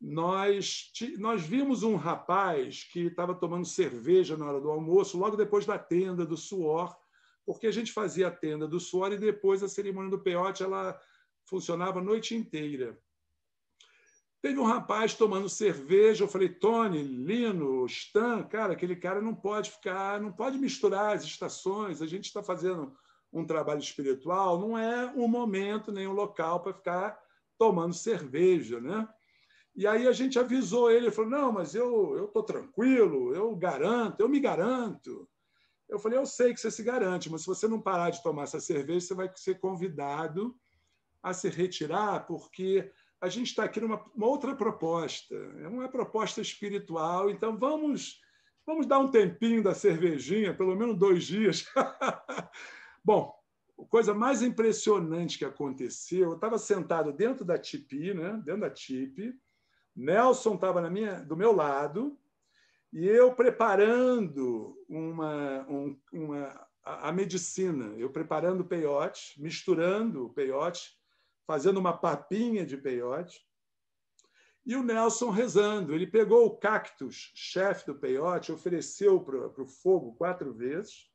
[SPEAKER 2] nós, nós vimos um rapaz que estava tomando cerveja na hora do almoço, logo depois da tenda do suor, porque a gente fazia a tenda do suor e depois a cerimônia do peiote ela funcionava a noite inteira. Teve um rapaz tomando cerveja, eu falei, Tony, Lino, Stan, cara, aquele cara não pode ficar, não pode misturar as estações, a gente está fazendo um trabalho espiritual, não é um momento nem um local para ficar tomando cerveja, né? E aí a gente avisou ele, ele falou, não, mas eu eu tô tranquilo, eu garanto, eu me garanto. Eu falei, eu sei que você se garante, mas se você não parar de tomar essa cerveja, você vai ser convidado a se retirar, porque a gente está aqui numa uma outra proposta, é uma proposta espiritual, então vamos vamos dar um tempinho da cervejinha, pelo menos dois dias. Bom, a coisa mais impressionante que aconteceu, eu estava sentado dentro da TIPI, né? dentro da tipi, Nelson estava do meu lado, e eu preparando uma, um, uma, a, a medicina, eu preparando o peiote, misturando o peiote fazendo uma papinha de peiote, e o Nelson rezando. Ele pegou o cactus, chefe do peiote, ofereceu para o fogo quatro vezes,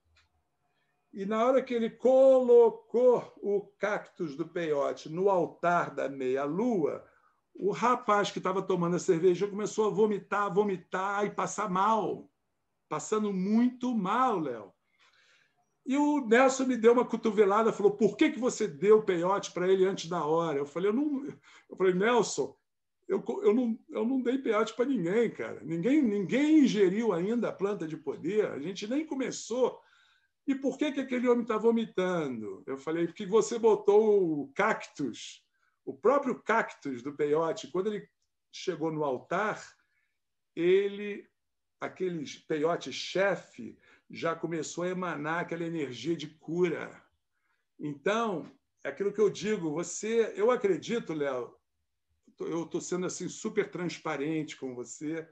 [SPEAKER 2] e na hora que ele colocou o cactus do peiote no altar da meia-lua, o rapaz que estava tomando a cerveja começou a vomitar, vomitar e passar mal. Passando muito mal, Léo. E o Nelson me deu uma cotovelada, falou: por que, que você deu o peiote para ele antes da hora? Eu falei, eu não. Eu falei, Nelson, eu, eu, não, eu não dei peiote para ninguém, cara. Ninguém, ninguém ingeriu ainda a planta de poder, a gente nem começou. E por que, que aquele homem está vomitando? Eu falei, porque você botou o cactus, o próprio cactus do peiote, quando ele chegou no altar, ele, aquele peiote chefe, já começou a emanar aquela energia de cura. Então, é aquilo que eu digo, você, eu acredito, Léo, eu estou sendo assim super transparente com você.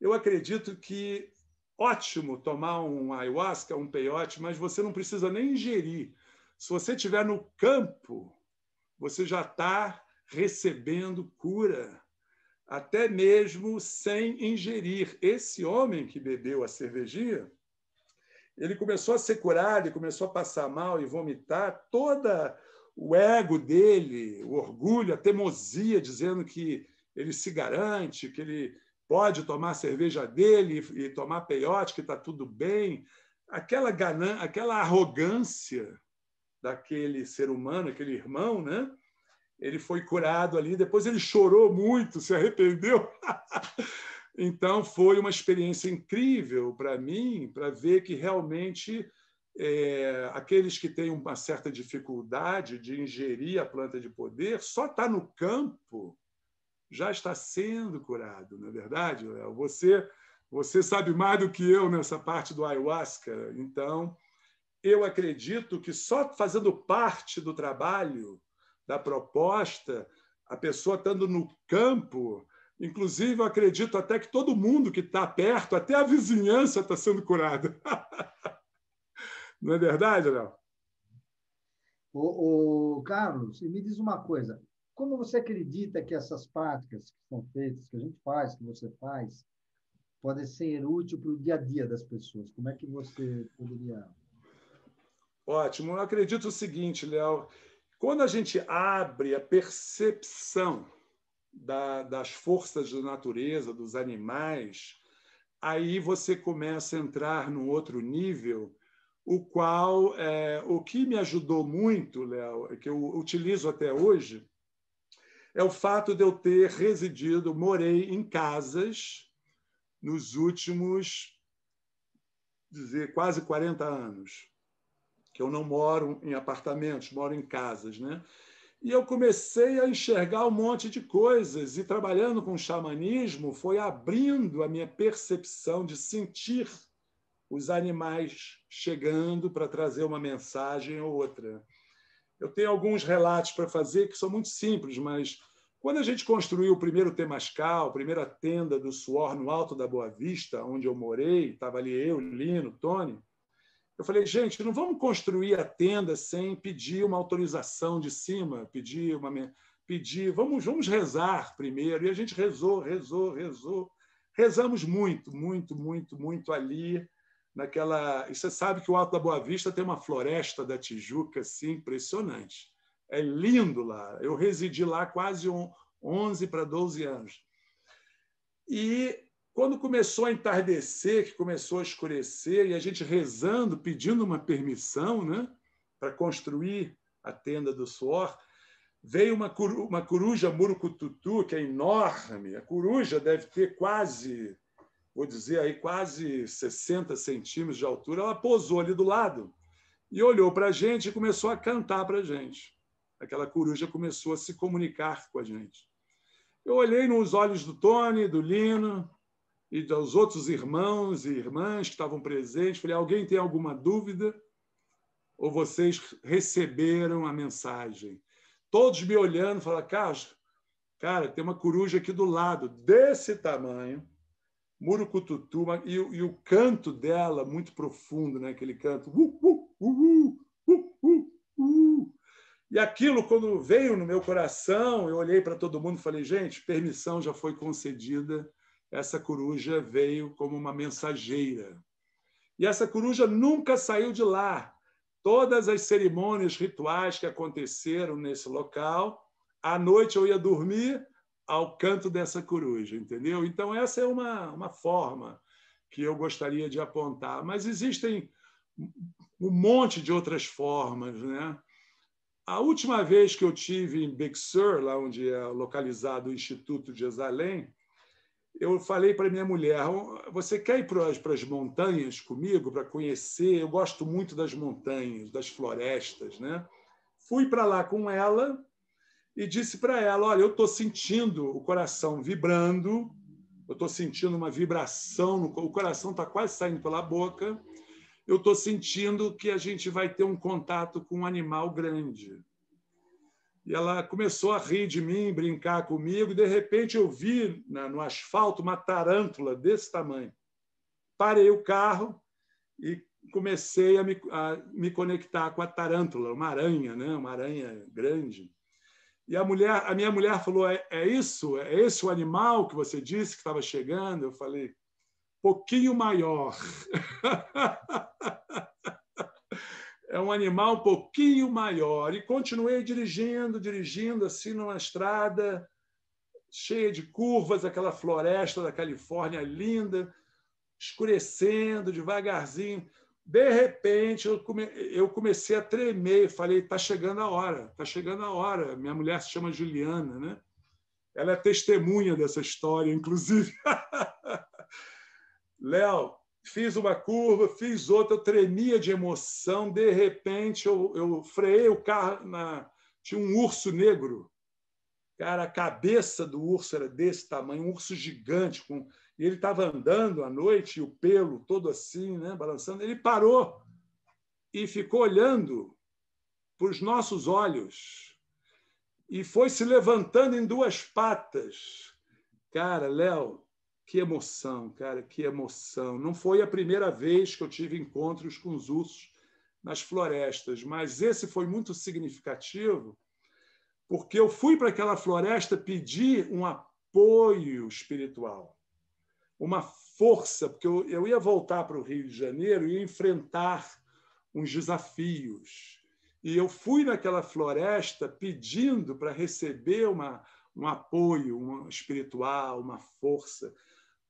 [SPEAKER 2] Eu acredito que ótimo tomar um ayahuasca, um peyote, mas você não precisa nem ingerir. Se você estiver no campo, você já está recebendo cura, até mesmo sem ingerir. Esse homem que bebeu a cervejinha, ele começou a ser curado, ele começou a passar mal e vomitar, toda o ego dele, o orgulho, a teimosia, dizendo que ele se garante, que ele pode tomar a cerveja dele e tomar peiote, que está tudo bem. Aquela, ganan aquela arrogância daquele ser humano, aquele irmão, né? Ele foi curado ali, depois ele chorou muito, se arrependeu. Então, foi uma experiência incrível para mim, para ver que realmente é, aqueles que têm uma certa dificuldade de ingerir a planta de poder, só está no campo já está sendo curado, não é verdade, Léo? Você, você sabe mais do que eu nessa parte do ayahuasca. Então, eu acredito que só fazendo parte do trabalho, da proposta, a pessoa estando no campo, Inclusive, eu acredito até que todo mundo que está perto, até a vizinhança, está sendo curada. Não é verdade, Léo?
[SPEAKER 1] O, Carlos, me diz uma coisa: como você acredita que essas práticas que são feitas, que a gente faz, que você faz, podem ser úteis para o dia a dia das pessoas? Como é que você
[SPEAKER 2] poderia. Ótimo. Eu acredito o seguinte, Léo: quando a gente abre a percepção da, das forças da natureza, dos animais, aí você começa a entrar num outro nível, o qual é, o que me ajudou muito, Léo, é que eu utilizo até hoje, é o fato de eu ter residido, morei em casas nos últimos dizer quase 40 anos que eu não moro em apartamentos, moro em casas, né? E eu comecei a enxergar um monte de coisas, e trabalhando com xamanismo foi abrindo a minha percepção de sentir os animais chegando para trazer uma mensagem ou outra. Eu tenho alguns relatos para fazer que são muito simples, mas quando a gente construiu o primeiro Temascal, a primeira tenda do suor no alto da Boa Vista, onde eu morei, estava ali eu, Lino, Tony, eu falei, gente, não vamos construir a tenda sem pedir uma autorização de cima, pedir uma pedir, vamos, vamos rezar primeiro. E a gente rezou, rezou, rezou. Rezamos muito, muito, muito, muito ali naquela. E você sabe que o Alto da Boa Vista tem uma floresta da Tijuca assim impressionante. É lindo lá. Eu residi lá quase 11 para 12 anos. E quando começou a entardecer, que começou a escurecer, e a gente rezando, pedindo uma permissão né, para construir a tenda do suor, veio uma, coru uma coruja murucututu, que é enorme. A coruja deve ter quase, vou dizer aí, quase 60 centímetros de altura. Ela pousou ali do lado e olhou para a gente e começou a cantar para a gente. Aquela coruja começou a se comunicar com a gente. Eu olhei nos olhos do Tony, do Lino, e dos outros irmãos e irmãs que estavam presentes. Falei: alguém tem alguma dúvida? Ou vocês receberam a mensagem? Todos me olhando, falaram: Carlos, cara, tem uma coruja aqui do lado, desse tamanho, murucututu, e, e o canto dela muito profundo, né? aquele canto. Uh uh uh, uh, uh, uh, e aquilo, quando veio no meu coração, eu olhei para todo mundo e falei: gente, permissão já foi concedida essa coruja veio como uma mensageira. E essa coruja nunca saiu de lá. Todas as cerimônias, rituais que aconteceram nesse local, à noite eu ia dormir ao canto dessa coruja, entendeu? Então, essa é uma, uma forma que eu gostaria de apontar. Mas existem um monte de outras formas, né? A última vez que eu tive em Big Sur, lá onde é localizado o Instituto de Jerusalém, eu falei para minha mulher: você quer ir para as, montanhas comigo para conhecer? Eu gosto muito das montanhas, das florestas, né? Fui para lá com ela e disse para ela: olha, eu estou sentindo o coração vibrando, eu estou sentindo uma vibração, o coração está quase saindo pela boca. Eu estou sentindo que a gente vai ter um contato com um animal grande e ela começou a rir de mim, brincar comigo, e de repente eu vi na, né, no asfalto uma tarântula desse tamanho. Parei o carro e comecei a me, a me conectar com a tarântula, uma aranha, né? uma aranha grande. E a, mulher, a minha mulher falou: é, é isso? É esse o animal que você disse que estava chegando? Eu falei: pouquinho maior. é um animal um pouquinho maior. E continuei dirigindo, dirigindo assim numa estrada cheia de curvas, aquela floresta da Califórnia linda, escurecendo devagarzinho. De repente, eu, come... eu comecei a tremer. Falei, está chegando a hora, está chegando a hora. Minha mulher se chama Juliana, né? Ela é testemunha dessa história, inclusive. Léo, fiz uma curva, fiz outra, eu tremia de emoção, de repente eu, eu freiei o carro, na... tinha um urso negro, cara, a cabeça do urso era desse tamanho, um urso gigante, com... e ele estava andando à noite, e o pelo todo assim, né, balançando, ele parou e ficou olhando para os nossos olhos, e foi se levantando em duas patas. Cara, Léo, que emoção, cara, que emoção. Não foi a primeira vez que eu tive encontros com os ursos nas florestas, mas esse foi muito significativo, porque eu fui para aquela floresta pedir um apoio espiritual, uma força, porque eu, eu ia voltar para o Rio de Janeiro e enfrentar uns desafios. E eu fui naquela floresta pedindo para receber uma, um apoio um espiritual, uma força.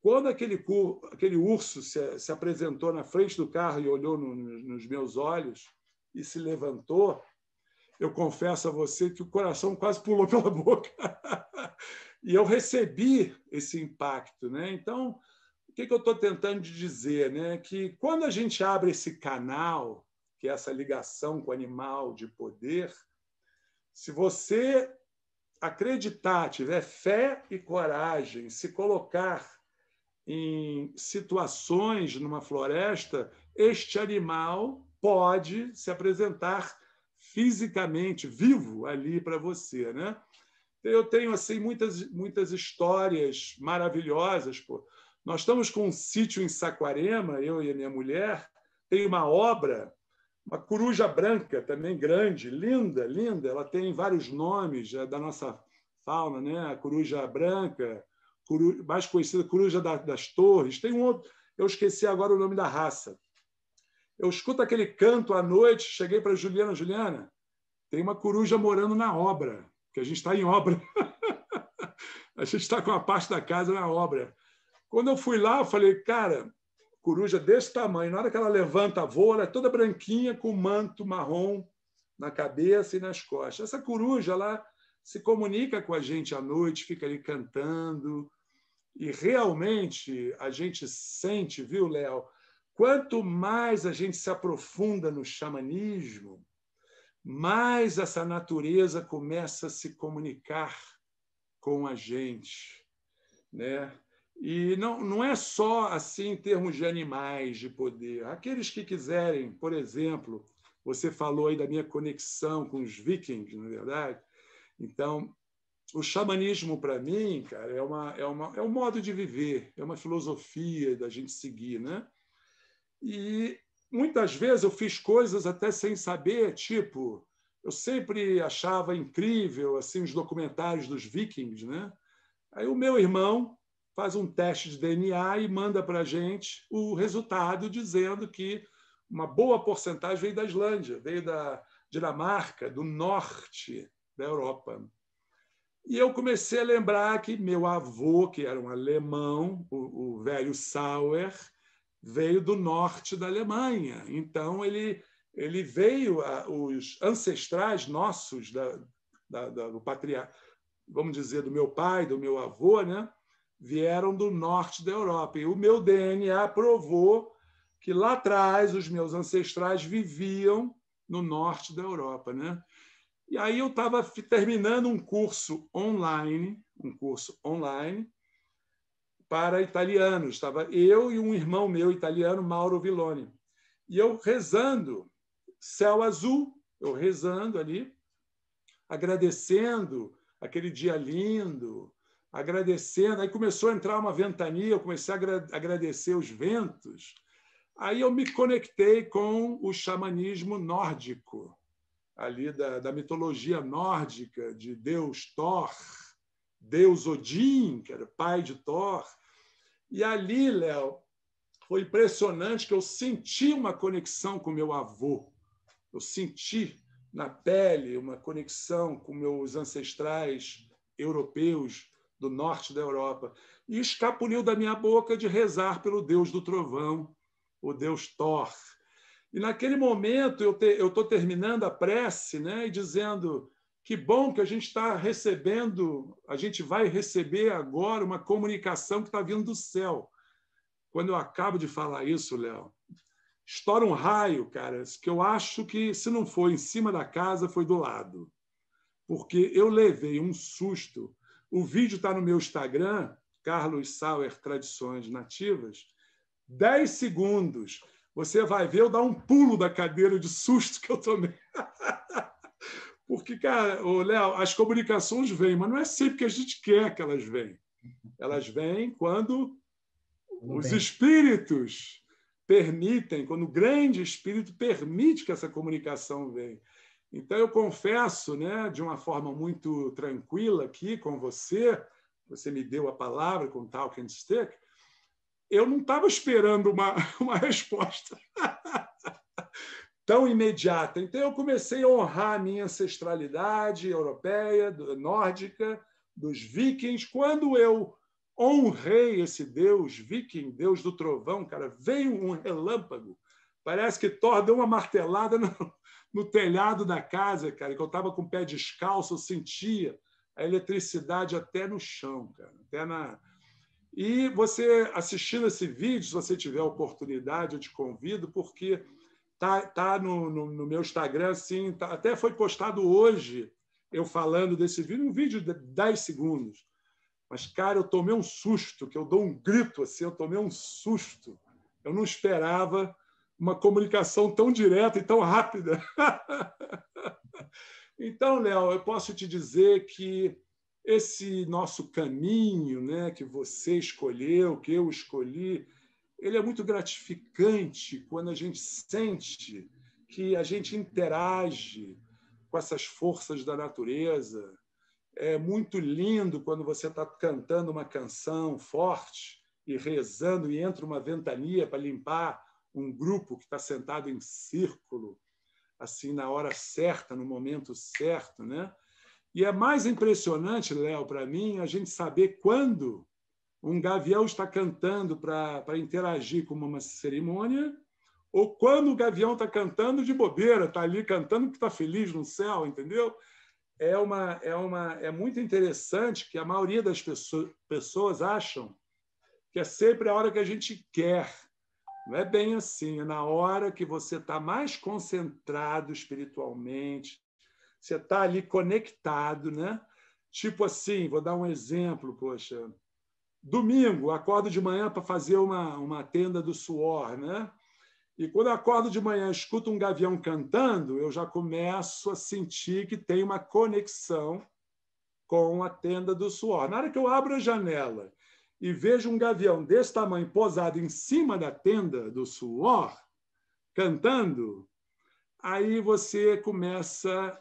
[SPEAKER 2] Quando aquele, aquele urso se, se, apresentou na frente do carro e olhou no, nos meus olhos e se levantou, eu confesso a você que o coração quase pulou pela boca. e eu recebi esse impacto. Né? Então, o que, que eu estou tentando dizer? Né? Que quando a gente abre esse canal, que é essa ligação com o animal de poder, se você acreditar, tiver fé e coragem, se colocar em situações numa floresta, este animal pode se apresentar fisicamente vivo ali para você, né? Eu tenho assim muitas muitas histórias maravilhosas, pô. Nós estamos com um sítio em Saquarema, eu e a minha mulher, tem uma obra, uma coruja branca também grande, linda, linda, ela tem vários nomes é da nossa fauna, né? A coruja branca, mais conhecida coruja das torres, tem um outro, eu esqueci agora o nome da raça. Eu escuto aquele canto à noite, cheguei para Juliana, Juliana, tem uma coruja morando na obra, que a gente está em obra. a gente está com a parte da casa na obra. Quando eu fui lá, eu falei, cara, coruja desse tamanho, na hora que ela levanta, voa, ela é toda branquinha, com manto marrom na cabeça e nas costas. Essa coruja, ela se comunica com a gente à noite, fica ali cantando, e realmente a gente sente, viu, Léo? Quanto mais a gente se aprofunda no xamanismo, mais essa natureza começa a se comunicar com a gente, né? E não, não é só assim em termos de animais de poder. Aqueles que quiserem, por exemplo, você falou aí da minha conexão com os vikings, na é verdade. Então, o xamanismo, para mim, cara, é, uma, é, uma, é um modo de viver, é uma filosofia da gente seguir, né? E muitas vezes eu fiz coisas até sem saber, tipo, eu sempre achava incrível assim os documentários dos vikings, né? Aí o meu irmão faz um teste de DNA e manda para a gente o resultado dizendo que uma boa porcentagem veio da Islândia, veio da Dinamarca, do norte da Europa. E eu comecei a lembrar que meu avô, que era um alemão, o, o velho Sauer, veio do norte da Alemanha. Então, ele, ele veio, a, os ancestrais nossos, da, da, da, do patriarca, vamos dizer, do meu pai, do meu avô, né? vieram do norte da Europa. E o meu DNA provou que lá atrás os meus ancestrais viviam no norte da Europa. Né? E aí eu estava terminando um curso online, um curso online para italianos. Estava eu e um irmão meu italiano, Mauro Villone. E eu rezando, céu azul, eu rezando ali, agradecendo aquele dia lindo, agradecendo. Aí começou a entrar uma ventania, eu comecei a agradecer os ventos. Aí eu me conectei com o xamanismo nórdico ali da, da mitologia nórdica de Deus Thor, Deus Odin, que era pai de Thor. E ali, Léo, foi impressionante que eu senti uma conexão com meu avô. Eu senti na pele uma conexão com meus ancestrais europeus do norte da Europa. E escapuliu da minha boca de rezar pelo Deus do trovão, o Deus Thor. E naquele momento eu te, estou terminando a prece né, e dizendo que bom que a gente está recebendo, a gente vai receber agora uma comunicação que está vindo do céu. Quando eu acabo de falar isso, Léo, estoura um raio, cara, que eu acho que se não foi em cima da casa, foi do lado. Porque eu levei um susto. O vídeo está no meu Instagram, Carlos Sauer Tradições Nativas. 10 segundos. Você vai ver eu dar um pulo da cadeira de susto que eu tomei. Porque, cara, Léo, as comunicações vêm, mas não é sempre que a gente quer que elas vêm. Elas vêm quando Tudo os bem. espíritos permitem, quando o grande espírito permite que essa comunicação venha. Então, eu confesso, né, de uma forma muito tranquila aqui com você, você me deu a palavra com and Stick, eu não estava esperando uma, uma resposta tão imediata. Então, eu comecei a honrar a minha ancestralidade europeia, nórdica, dos vikings. Quando eu honrei esse deus viking, deus do trovão, cara, veio um relâmpago. Parece que Thor deu uma martelada no, no telhado da casa, cara, que eu estava com o pé descalço, eu sentia a eletricidade até no chão, cara, até na, e você assistindo esse vídeo, se você tiver oportunidade, eu te convido, porque tá, tá no, no, no meu Instagram, assim, tá, até foi postado hoje eu falando desse vídeo, um vídeo de 10 segundos. Mas, cara, eu tomei um susto, que eu dou um grito assim, eu tomei um susto. Eu não esperava uma comunicação tão direta e tão rápida. então, Léo, eu posso te dizer que esse nosso caminho né, que você escolheu, que eu escolhi, ele é muito gratificante quando a gente sente que a gente interage com essas forças da natureza. É muito lindo quando você está cantando uma canção forte e rezando e entra uma ventania para limpar um grupo que está sentado em círculo, assim na hora certa, no momento certo, né? E é mais impressionante, Léo, para mim, a gente saber quando um gavião está cantando para interagir com uma cerimônia ou quando o gavião está cantando de bobeira, está ali cantando porque está feliz no céu, entendeu? É, uma, é, uma, é muito interessante que a maioria das pessoas, pessoas acham que é sempre a hora que a gente quer. Não é bem assim, é na hora que você está mais concentrado espiritualmente, você está ali conectado, né? Tipo assim, vou dar um exemplo, poxa. Domingo, acordo de manhã para fazer uma, uma tenda do suor, né? E quando acordo de manhã, escuto um gavião cantando, eu já começo a sentir que tem uma conexão com a tenda do suor. Na hora que eu abro a janela e vejo um gavião desse tamanho posado em cima da tenda do suor, cantando, aí você começa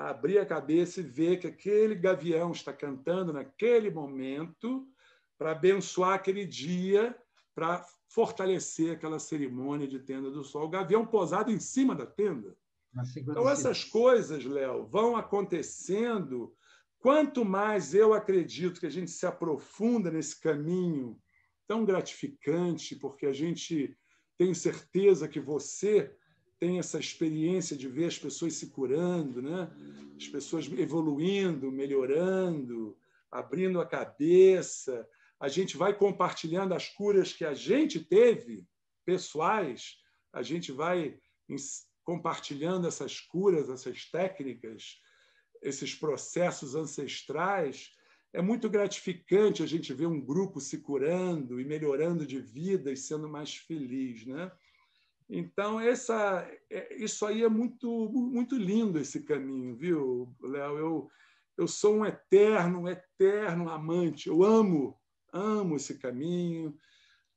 [SPEAKER 2] a abrir a cabeça e ver que aquele gavião está cantando naquele momento para abençoar aquele dia, para fortalecer aquela cerimônia de tenda do sol. O gavião posado em cima da tenda. Então, essas coisas, Léo, vão acontecendo. Quanto mais eu acredito que a gente se aprofunda nesse caminho tão gratificante, porque a gente tem certeza que você tem essa experiência de ver as pessoas se curando, né? as pessoas evoluindo, melhorando, abrindo a cabeça. A gente vai compartilhando as curas que a gente teve, pessoais, a gente vai compartilhando essas curas, essas técnicas, esses processos ancestrais. É muito gratificante a gente ver um grupo se curando e melhorando de vida e sendo mais feliz, né? Então, essa, é, isso aí é muito, muito lindo, esse caminho, viu, Léo? Eu, eu sou um eterno, eterno amante. Eu amo, amo esse caminho,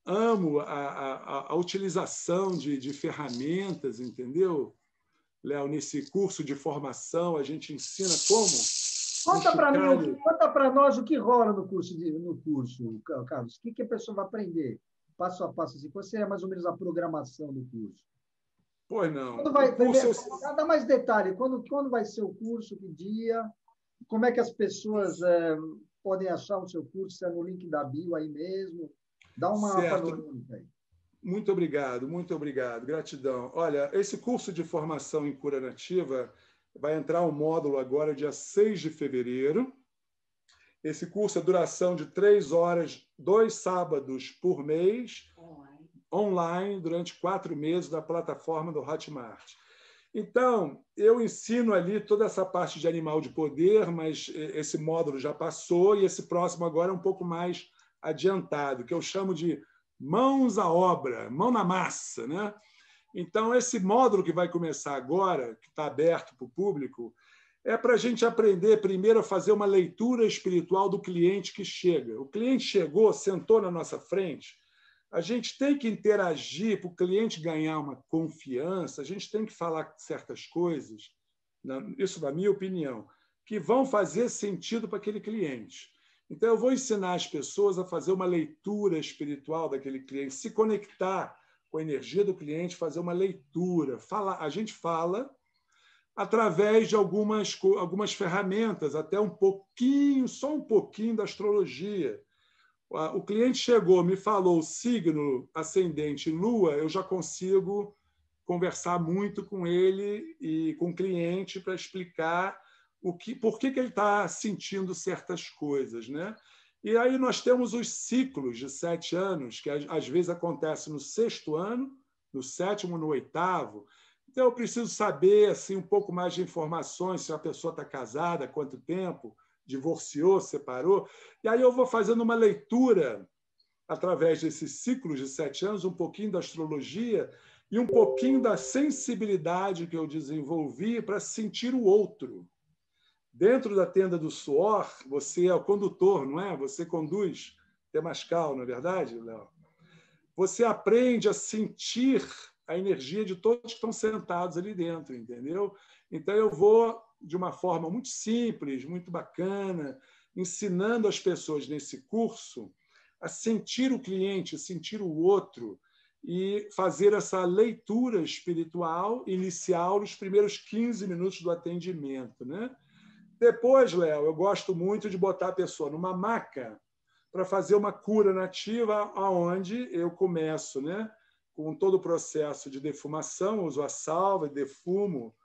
[SPEAKER 2] amo a, a, a utilização de, de ferramentas, entendeu? Léo, nesse curso de formação, a gente ensina como.
[SPEAKER 3] Conta para mim,
[SPEAKER 1] conta para nós o que rola no curso, de, no curso Carlos. O que, que a pessoa vai aprender? passo a passo, assim, qual seria mais ou menos a programação do curso?
[SPEAKER 2] Pois não. Quando vai, curso...
[SPEAKER 1] primeiro, dá mais detalhe, quando, quando vai ser o curso, que dia, como é que as pessoas é, podem achar o seu curso, se é no link da bio aí mesmo,
[SPEAKER 2] dá uma panorâmica aí. Muito obrigado, muito obrigado, gratidão. Olha, esse curso de formação em cura nativa vai entrar o um módulo agora, dia 6 de fevereiro, esse curso é duração de três horas, dois sábados por mês, online, online durante quatro meses na plataforma do Hotmart. Então, eu ensino ali toda essa parte de animal de poder, mas eh, esse módulo já passou e esse próximo agora é um pouco mais adiantado, que eu chamo de mãos à obra, mão na massa. Né? Então, esse módulo que vai começar agora, que está aberto para o público, é para a gente aprender primeiro a fazer uma leitura espiritual do cliente que chega. O cliente chegou, sentou na nossa frente, a gente tem que interagir para o cliente ganhar uma confiança, a gente tem que falar certas coisas, isso na minha opinião, que vão fazer sentido para aquele cliente. Então, eu vou ensinar as pessoas a fazer uma leitura espiritual daquele cliente, se conectar com a energia do cliente, fazer uma leitura. Fala, a gente fala, através de algumas, algumas ferramentas, até um pouquinho, só um pouquinho da astrologia. O cliente chegou, me falou signo, ascendente, lua, eu já consigo conversar muito com ele e com o cliente para explicar o que, por que, que ele está sentindo certas coisas, né? E aí nós temos os ciclos de sete anos, que às vezes acontece no sexto ano, no sétimo, no oitavo, então, eu preciso saber assim um pouco mais de informações se a pessoa está casada, quanto tempo, divorciou, separou. E aí eu vou fazendo uma leitura através desses ciclos de sete anos, um pouquinho da astrologia e um pouquinho da sensibilidade que eu desenvolvi para sentir o outro. Dentro da tenda do suor, você é o condutor, não é? Você conduz Temascal, não é verdade, Léo? Você aprende a sentir a energia de todos que estão sentados ali dentro, entendeu? Então eu vou de uma forma muito simples, muito bacana, ensinando as pessoas nesse curso a sentir o cliente, a sentir o outro e fazer essa leitura espiritual inicial nos primeiros 15 minutos do atendimento, né? Depois, Léo, eu gosto muito de botar a pessoa numa maca para fazer uma cura nativa aonde eu começo, né? com todo o processo de defumação, uso a salva e defumo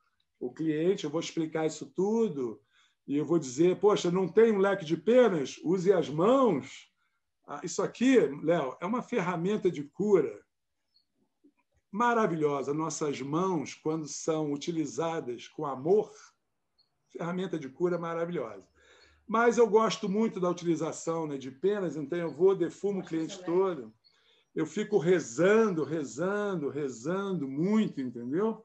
[SPEAKER 2] o cliente, eu vou explicar isso tudo e eu vou dizer, poxa, não tem um leque de penas? Use as mãos. Ah, isso aqui, Léo, é uma ferramenta de cura maravilhosa. Nossas mãos, quando são utilizadas com amor, ferramenta de cura maravilhosa. Mas eu gosto muito da utilização né, de penas, então eu vou, defumo o cliente todo eu fico rezando, rezando, rezando muito, entendeu?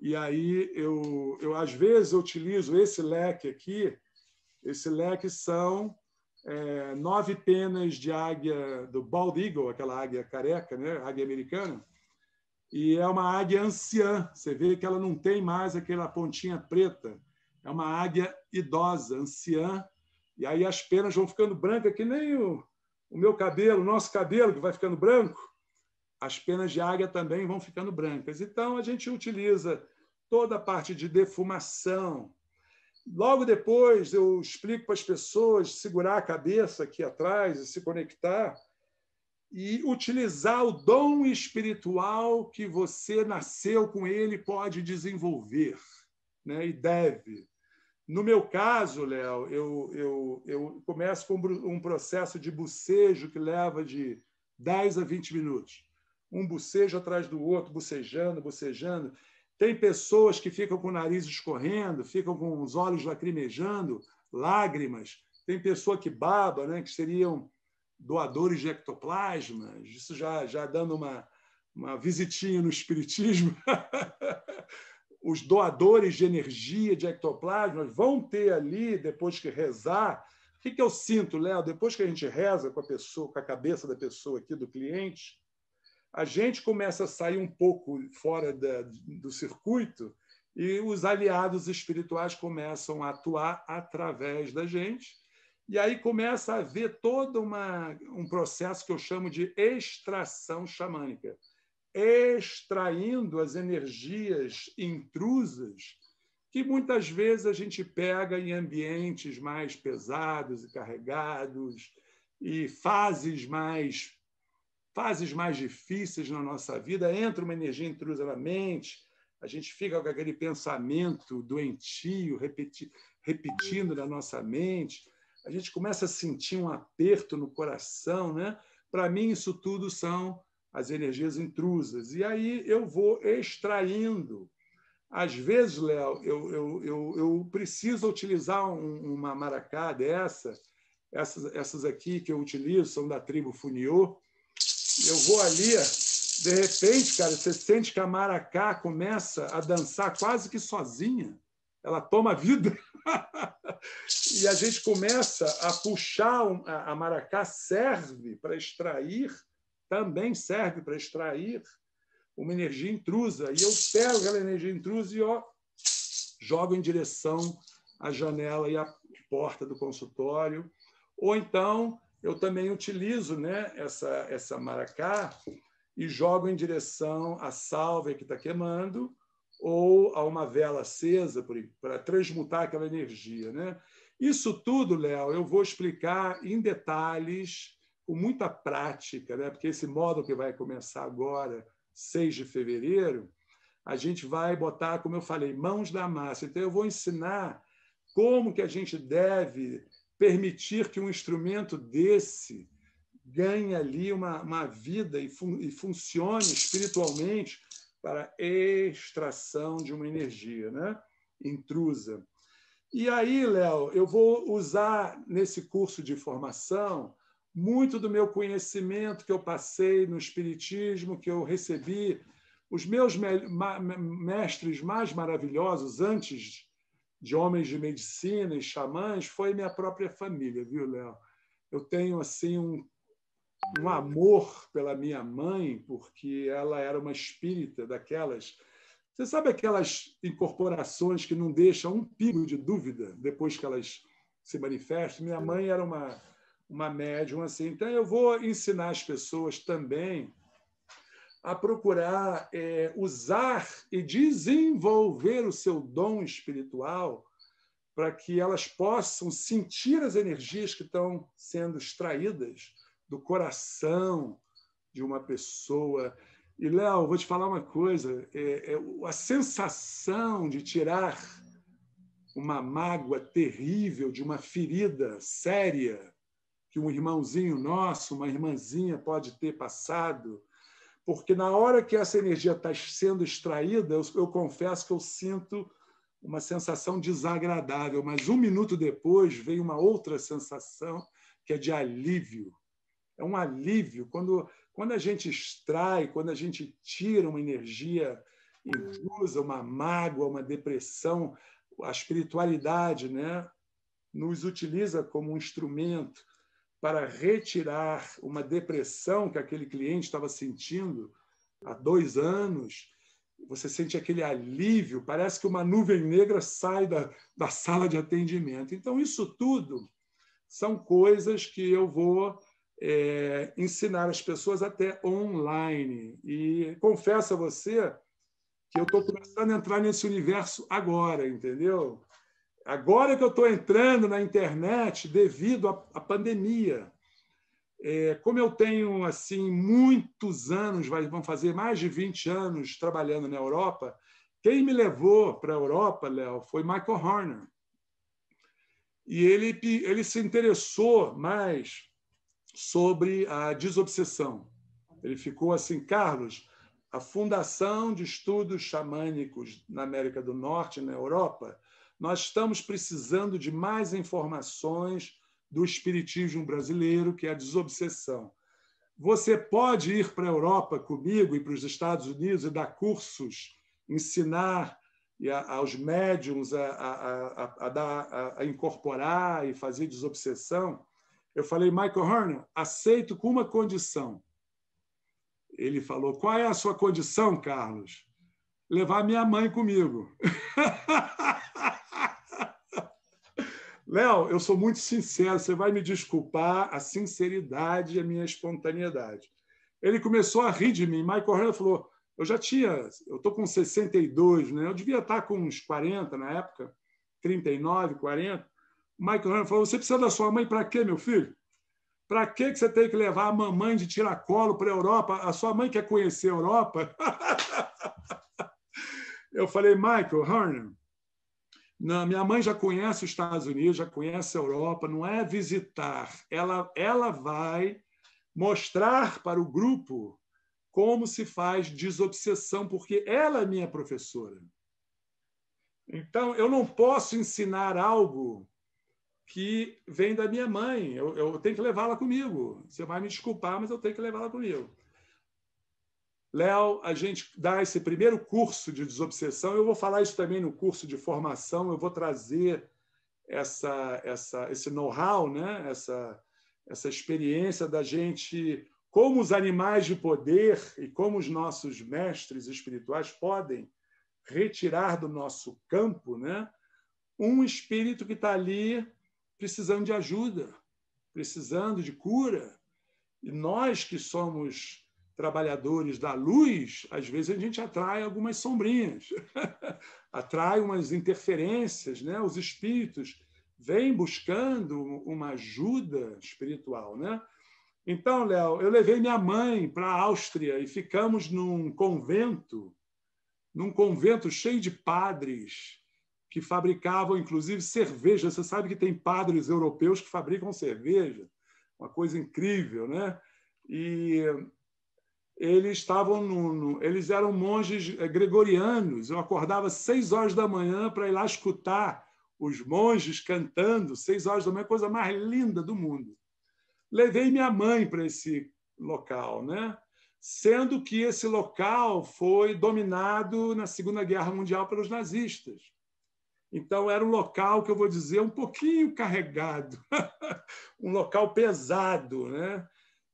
[SPEAKER 2] E aí eu, eu às vezes eu utilizo esse leque aqui. Esse leque são é, nove penas de águia do bald eagle, aquela águia careca, né? Águia americana. E é uma águia anciã. Você vê que ela não tem mais aquela pontinha preta. É uma águia idosa, anciã. E aí as penas vão ficando brancas, que nem o, o meu cabelo, o nosso cabelo, que vai ficando branco, as penas de águia também vão ficando brancas. Então, a gente utiliza toda a parte de defumação. Logo depois, eu explico para as pessoas segurar a cabeça aqui atrás e se conectar e utilizar o dom espiritual que você nasceu com ele, pode desenvolver né? e deve. No meu caso, Léo, eu, eu, eu começo com um processo de bucejo que leva de 10 a 20 minutos. Um bucejo atrás do outro, bucejando, bucejando. Tem pessoas que ficam com o nariz escorrendo, ficam com os olhos lacrimejando, lágrimas. Tem pessoa que baba, né, que seriam doadores de ectoplasma, isso já, já dando uma, uma visitinha no espiritismo. os doadores de energia, de ectoplasma, vão ter ali, depois que rezar. O que, que eu sinto, Léo? Depois que a gente reza com a pessoa, com a cabeça da pessoa aqui, do cliente, a gente começa a sair um pouco fora da, do circuito e os aliados espirituais começam a atuar através da gente. E aí começa a haver todo uma, um processo que eu chamo de extração xamânica extraindo as energias intrusas que muitas vezes a gente pega em ambientes mais pesados e carregados e fases mais fases mais difíceis na nossa vida, entra uma energia intrusa na mente, a gente fica com aquele pensamento doentio, repeti, repetindo na nossa mente, a gente começa a sentir um aperto no coração, né? Para mim isso tudo são as energias intrusas. E aí eu vou extraindo. Às vezes, Léo, eu, eu, eu, eu, preciso utilizar um, uma maracá dessa. Essas, essas aqui que eu utilizo são da tribo Funiô. Eu vou ali, de repente, cara, você sente que a maracá começa a dançar quase que sozinha. Ela toma vida. e a gente começa a puxar. A maracá serve para extrair também serve para extrair uma energia intrusa. E eu pego aquela energia intrusa e ó, jogo em direção à janela e à porta do consultório. Ou então eu também utilizo né, essa, essa maracá e jogo em direção à salva que está queimando ou a uma vela acesa para transmutar aquela energia. Né? Isso tudo, Léo, eu vou explicar em detalhes com muita prática, né? porque esse módulo que vai começar agora, 6 de fevereiro, a gente vai botar, como eu falei, mãos da massa. Então, eu vou ensinar como que a gente deve permitir que um instrumento desse ganhe ali uma, uma vida e, fun e funcione espiritualmente para extração de uma energia né? intrusa. E aí, Léo, eu vou usar nesse curso de formação muito do meu conhecimento que eu passei no Espiritismo, que eu recebi, os meus mestres mais maravilhosos antes de homens de medicina e xamãs foi minha própria família, viu, Léo? Eu tenho assim um, um amor pela minha mãe, porque ela era uma espírita daquelas você sabe aquelas incorporações que não deixam um pingo de dúvida depois que elas se manifestam? Minha mãe era uma uma médium assim. Então, eu vou ensinar as pessoas também a procurar é, usar e desenvolver o seu dom espiritual para que elas possam sentir as energias que estão sendo extraídas do coração de uma pessoa. E, Léo, vou te falar uma coisa: é, é, a sensação de tirar uma mágoa terrível de uma ferida séria que um irmãozinho nosso, uma irmãzinha pode ter passado, porque na hora que essa energia está sendo extraída, eu, eu confesso que eu sinto uma sensação desagradável, mas um minuto depois vem uma outra sensação que é de alívio. É um alívio quando, quando a gente extrai, quando a gente tira uma energia uma mágoa, uma depressão, a espiritualidade, né, nos utiliza como um instrumento para retirar uma depressão que aquele cliente estava sentindo há dois anos, você sente aquele alívio, parece que uma nuvem negra sai da, da sala de atendimento. Então, isso tudo são coisas que eu vou é, ensinar as pessoas até online. E confesso a você que eu estou começando a entrar nesse universo agora, entendeu? Agora que eu estou entrando na internet devido à, à pandemia, é, como eu tenho assim muitos anos, vai, vão fazer mais de 20 anos trabalhando na Europa, quem me levou para a Europa, Léo, foi Michael Horner. E ele, ele se interessou mais sobre a desobsessão. Ele ficou assim, Carlos, a Fundação de Estudos Xamânicos na América do Norte, na Europa, nós estamos precisando de mais informações do espiritismo brasileiro, que é a desobsessão. Você pode ir para a Europa comigo e para os Estados Unidos e dar cursos, ensinar aos médiums a, a, a, a, dar, a incorporar e fazer desobsessão? Eu falei, Michael Horner, aceito com uma condição. Ele falou, qual é a sua condição, Carlos? Levar minha mãe comigo. Léo, eu sou muito sincero, você vai me desculpar a sinceridade e é a minha espontaneidade. Ele começou a rir de mim. Michael Correa falou: Eu já tinha, eu estou com 62, né? eu devia estar tá com uns 40 na época, 39, 40. O Michael Correa falou: Você precisa da sua mãe para quê, meu filho? Para que você tem que levar a mamãe de tiracolo para a Europa? A sua mãe quer conhecer a Europa? eu falei, Michael Horner, não, minha mãe já conhece os Estados Unidos, já conhece a Europa, não é visitar. Ela, ela vai mostrar para o grupo como se faz desobsessão, porque ela é minha professora. Então, eu não posso ensinar algo que vem da minha mãe. Eu, eu tenho que levá-la comigo. Você vai me desculpar, mas eu tenho que levá-la comigo. Léo, a gente dá esse primeiro curso de desobsessão. Eu vou falar isso também no curso de formação. Eu vou trazer essa, essa, esse know-how, né? essa, essa experiência da gente, como os animais de poder e como os nossos mestres espirituais podem retirar do nosso campo né? um espírito que está ali precisando de ajuda, precisando de cura. E nós que somos trabalhadores da luz, às vezes a gente atrai algumas sombrinhas, atrai umas interferências, né? Os espíritos vêm buscando uma ajuda espiritual, né? Então, Léo, eu levei minha mãe para a Áustria e ficamos num convento, num convento cheio de padres que fabricavam, inclusive, cerveja. Você sabe que tem padres europeus que fabricam cerveja, uma coisa incrível, né? E eles estavam no, no, eles eram monges eh, gregorianos. Eu acordava seis horas da manhã para ir lá escutar os monges cantando seis horas da manhã, coisa mais linda do mundo. Levei minha mãe para esse local, né? Sendo que esse local foi dominado na Segunda Guerra Mundial pelos nazistas. Então era um local que eu vou dizer um pouquinho carregado, um local pesado, né?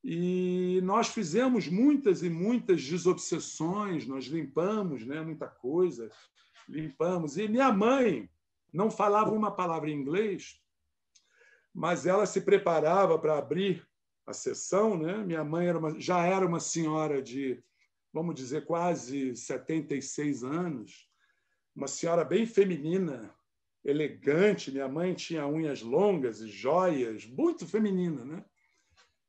[SPEAKER 2] E nós fizemos muitas e muitas desobsessões, nós limpamos né, muita coisa, limpamos. E minha mãe não falava uma palavra em inglês, mas ela se preparava para abrir a sessão. Né? Minha mãe era uma, já era uma senhora de, vamos dizer, quase 76 anos, uma senhora bem feminina, elegante. Minha mãe tinha unhas longas e joias, muito feminina, né?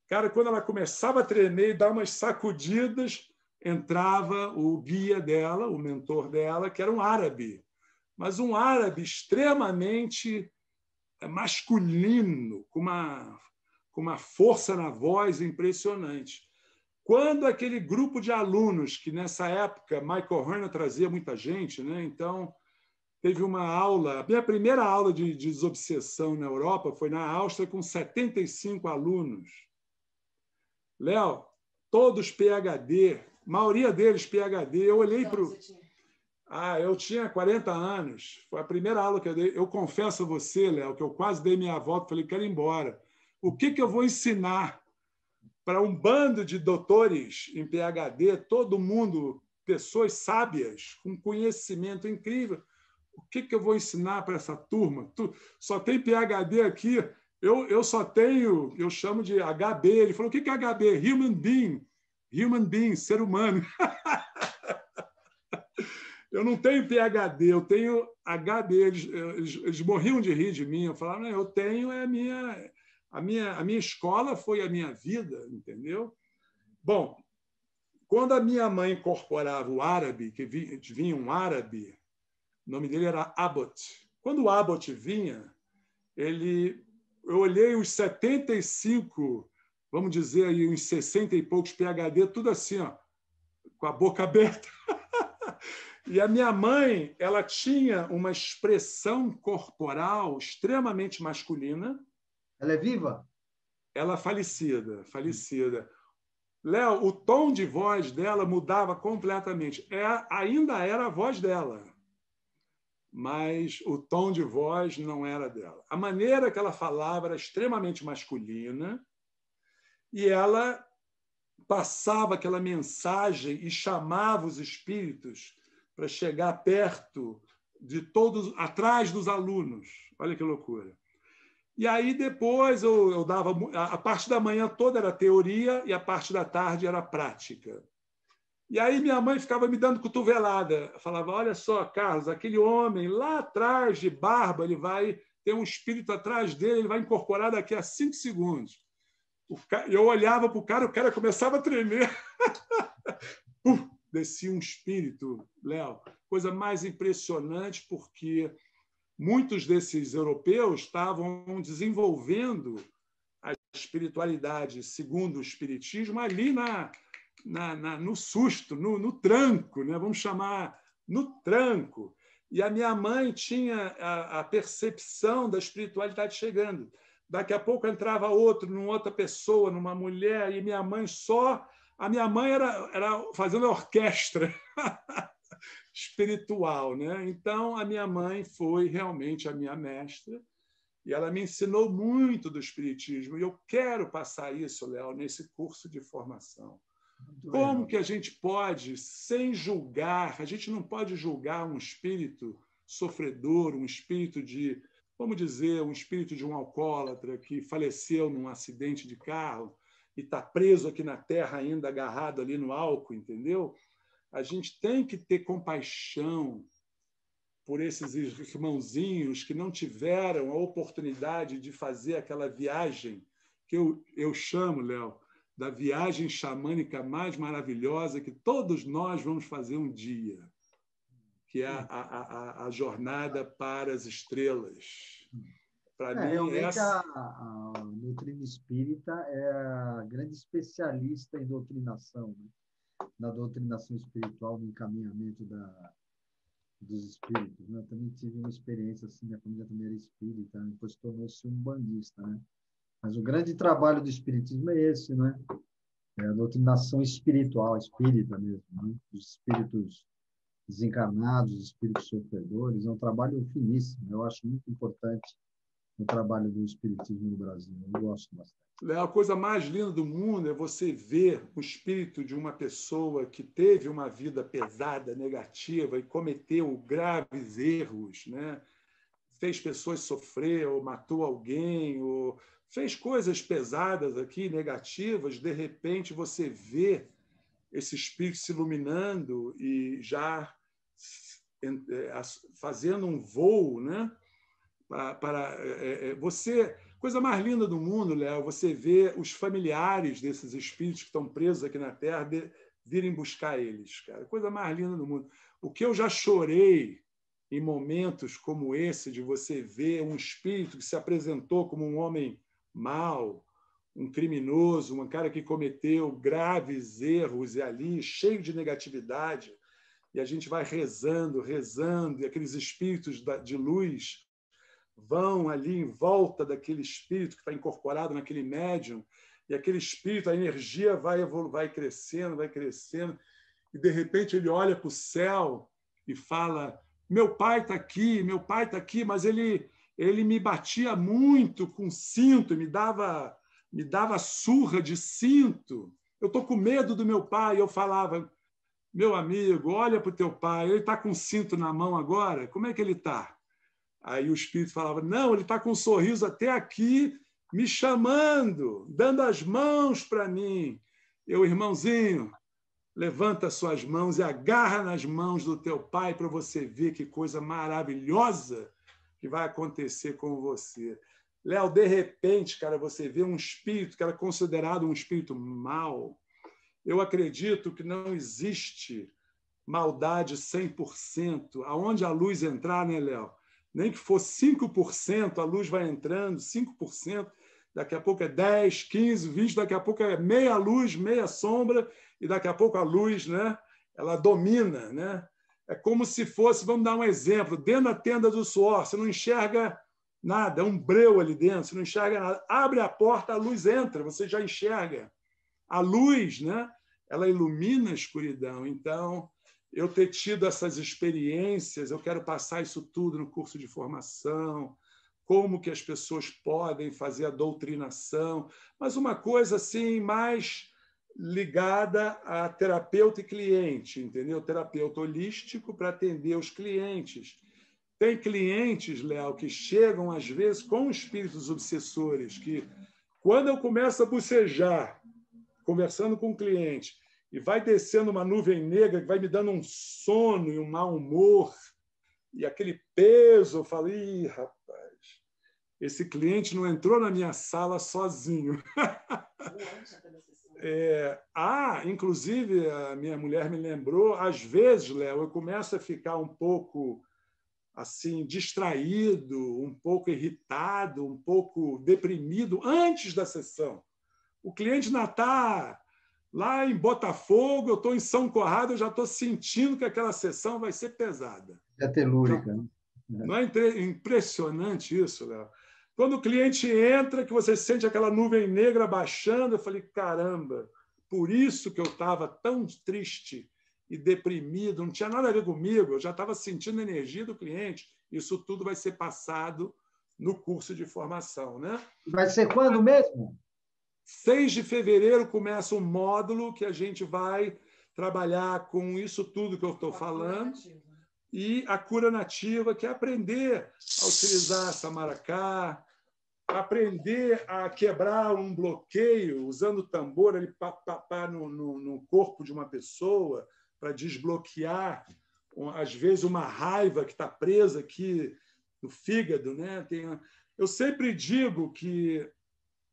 [SPEAKER 2] Cara, quando ela começava a tremer e dar umas sacudidas, entrava o guia dela, o mentor dela, que era um árabe, mas um árabe extremamente masculino, com uma, com uma força na voz impressionante. Quando aquele grupo de alunos, que nessa época Michael Herner trazia muita gente, né? então teve uma aula, a minha primeira aula de desobsessão na Europa foi na Áustria, com 75 alunos. Léo, todos PHD, maioria deles PHD. Eu olhei então, para o. Ah, eu tinha 40 anos. Foi a primeira aula que eu dei. Eu confesso a você, Léo, que eu quase dei minha volta. Falei, quero ir embora. O que, que eu vou ensinar para um bando de doutores em PHD, todo mundo, pessoas sábias, com conhecimento incrível? O que, que eu vou ensinar para essa turma? Tu, só tem PHD aqui. Eu, eu só tenho, eu chamo de HB. Ele falou: o que é HB? Human being. Human being, ser humano. eu não tenho PHD, eu tenho HB. Eles, eles, eles morriam de rir de mim. Eu falava: não, eu tenho, é a minha, a minha, a minha escola foi a minha vida, entendeu? Bom, quando a minha mãe incorporava o árabe, que vinha um árabe, o nome dele era Abbott. Quando o Abbott vinha, ele eu olhei os 75, vamos dizer aí, uns 60 e poucos PHD, tudo assim, ó, com a boca aberta. e a minha mãe, ela tinha uma expressão corporal extremamente masculina. Ela é viva? Ela é falecida, falecida. Léo, o tom de voz dela mudava completamente. É, ainda era a voz dela mas o tom de voz não era dela. A maneira que ela falava era extremamente masculina e ela passava aquela mensagem e chamava os espíritos para chegar perto de todos, atrás dos alunos. Olha que loucura. E aí depois eu, eu dava a parte da manhã toda era teoria e a parte da tarde era prática. E aí minha mãe ficava me dando cotovelada. Falava: Olha só, Carlos, aquele homem lá atrás de barba, ele vai ter um espírito atrás dele, ele vai incorporar daqui a cinco segundos. Eu olhava para o cara, o cara começava a tremer. uh, descia um espírito, Léo. Coisa mais impressionante, porque muitos desses europeus estavam desenvolvendo a espiritualidade, segundo o Espiritismo, ali na, na, na, no susto, no, no tranco, né? vamos chamar no tranco. E a minha mãe tinha a, a, percepção da espiritualidade chegando. Daqui a pouco entrava outro, numa outra pessoa, numa mulher, e minha mãe só. A minha mãe era, era fazendo orquestra espiritual. Né? Então, a minha mãe foi realmente a minha mestra, e ela me ensinou muito do Espiritismo, e eu quero passar isso, Léo, nesse curso de formação. Como que a gente pode, sem julgar, a gente não pode julgar um espírito sofredor, um espírito de, vamos dizer, um espírito de um alcoólatra que faleceu num acidente de carro e está preso aqui na terra ainda agarrado ali no álcool, entendeu? A gente tem que ter compaixão por esses irmãozinhos que não tiveram a oportunidade de fazer aquela viagem que eu, eu chamo, Léo, da viagem xamânica mais maravilhosa que todos nós vamos fazer um dia, que é a, a, a, a jornada para as estrelas. Para é, mim, essa...
[SPEAKER 1] a, a doutrina espírita é a grande especialista em doutrinação, né? na doutrinação espiritual, no encaminhamento da, dos espíritos. Né? Eu também tive uma experiência assim, minha família também era espírita, né? depois tornou-se um bandista, né? Mas o grande trabalho do espiritismo é esse, né? É a doutrinação espiritual, espírita mesmo, né? Os espíritos desencarnados, os espíritos sofredores, é um trabalho finíssimo. Eu acho muito importante o trabalho do espiritismo no Brasil. Eu gosto bastante.
[SPEAKER 2] Léo, a coisa mais linda do mundo é você ver o espírito de uma pessoa que teve uma vida pesada, negativa e cometeu graves erros, né? Fez pessoas sofrer, ou matou alguém, ou fez coisas pesadas aqui, negativas, de repente você vê esse espírito se iluminando e já é, fazendo um voo, né? Para, para é, é, você, coisa mais linda do mundo, Léo, você vê os familiares desses espíritos que estão presos aqui na Terra de, virem buscar eles, cara. Coisa mais linda do mundo. O que eu já chorei em momentos como esse de você ver um espírito que se apresentou como um homem mal, um criminoso, um cara que cometeu graves erros e ali, cheio de negatividade, e a gente vai rezando, rezando, e aqueles espíritos de luz vão ali em volta daquele espírito que está incorporado naquele médium, e aquele espírito, a energia vai, vai crescendo, vai crescendo, e de repente ele olha para o céu e fala: Meu pai está aqui, meu pai está aqui, mas ele ele me batia muito com cinto, me dava, me dava surra de cinto. Eu estou com medo do meu pai. Eu falava, meu amigo, olha para o teu pai, ele está com cinto na mão agora, como é que ele está? Aí o espírito falava, não, ele está com um sorriso até aqui, me chamando, dando as mãos para mim. Eu, irmãozinho, levanta suas mãos e agarra nas mãos do teu pai para você ver que coisa maravilhosa que vai acontecer com você. Léo, de repente, cara, você vê um espírito que era considerado um espírito mau. Eu acredito que não existe maldade 100%. Aonde a luz entrar, né, Léo? Nem que for 5%, a luz vai entrando, 5%, daqui a pouco é 10, 15, 20, daqui a pouco é meia luz, meia sombra, e daqui a pouco a luz, né? Ela domina, né? É como se fosse, vamos dar um exemplo, dentro da tenda do suor, você não enxerga nada, é um breu ali dentro, você não enxerga nada. Abre a porta, a luz entra, você já enxerga. A luz, né? Ela ilumina a escuridão. Então, eu ter tido essas experiências, eu quero passar isso tudo no curso de formação, como que as pessoas podem fazer a doutrinação, mas uma coisa assim mais ligada a terapeuta e cliente, entendeu? Terapeuta holístico para atender os clientes. Tem clientes, Léo, que chegam às vezes com espíritos obsessores, que quando eu começo a bucejar, conversando com o cliente, e vai descendo uma nuvem negra que vai me dando um sono e um mau humor, e aquele peso, eu falo, Ih, rapaz, esse cliente não entrou na minha sala sozinho. É, há, inclusive, a minha mulher me lembrou, às vezes, Léo, eu começo a ficar um pouco assim distraído, um pouco irritado, um pouco deprimido antes da sessão. O cliente ainda está lá em Botafogo, eu estou em São Corrado, eu já estou sentindo que aquela sessão vai ser pesada.
[SPEAKER 1] É telúrica. Então,
[SPEAKER 2] né? Não é impressionante isso, Léo? Quando o cliente entra, que você sente aquela nuvem negra baixando, eu falei: caramba, por isso que eu estava tão triste e deprimido, não tinha nada a ver comigo, eu já estava sentindo a energia do cliente. Isso tudo vai ser passado no curso de formação. Né? Vai ser quando mesmo? 6 de fevereiro começa um módulo que a gente vai trabalhar com isso tudo que eu estou falando e a cura nativa, que é aprender a utilizar essa maracá, aprender a quebrar um bloqueio usando o tambor ali pá, pá, pá no, no, no, corpo de uma pessoa para desbloquear às vezes uma raiva que está presa aqui no fígado né Tem, eu sempre digo que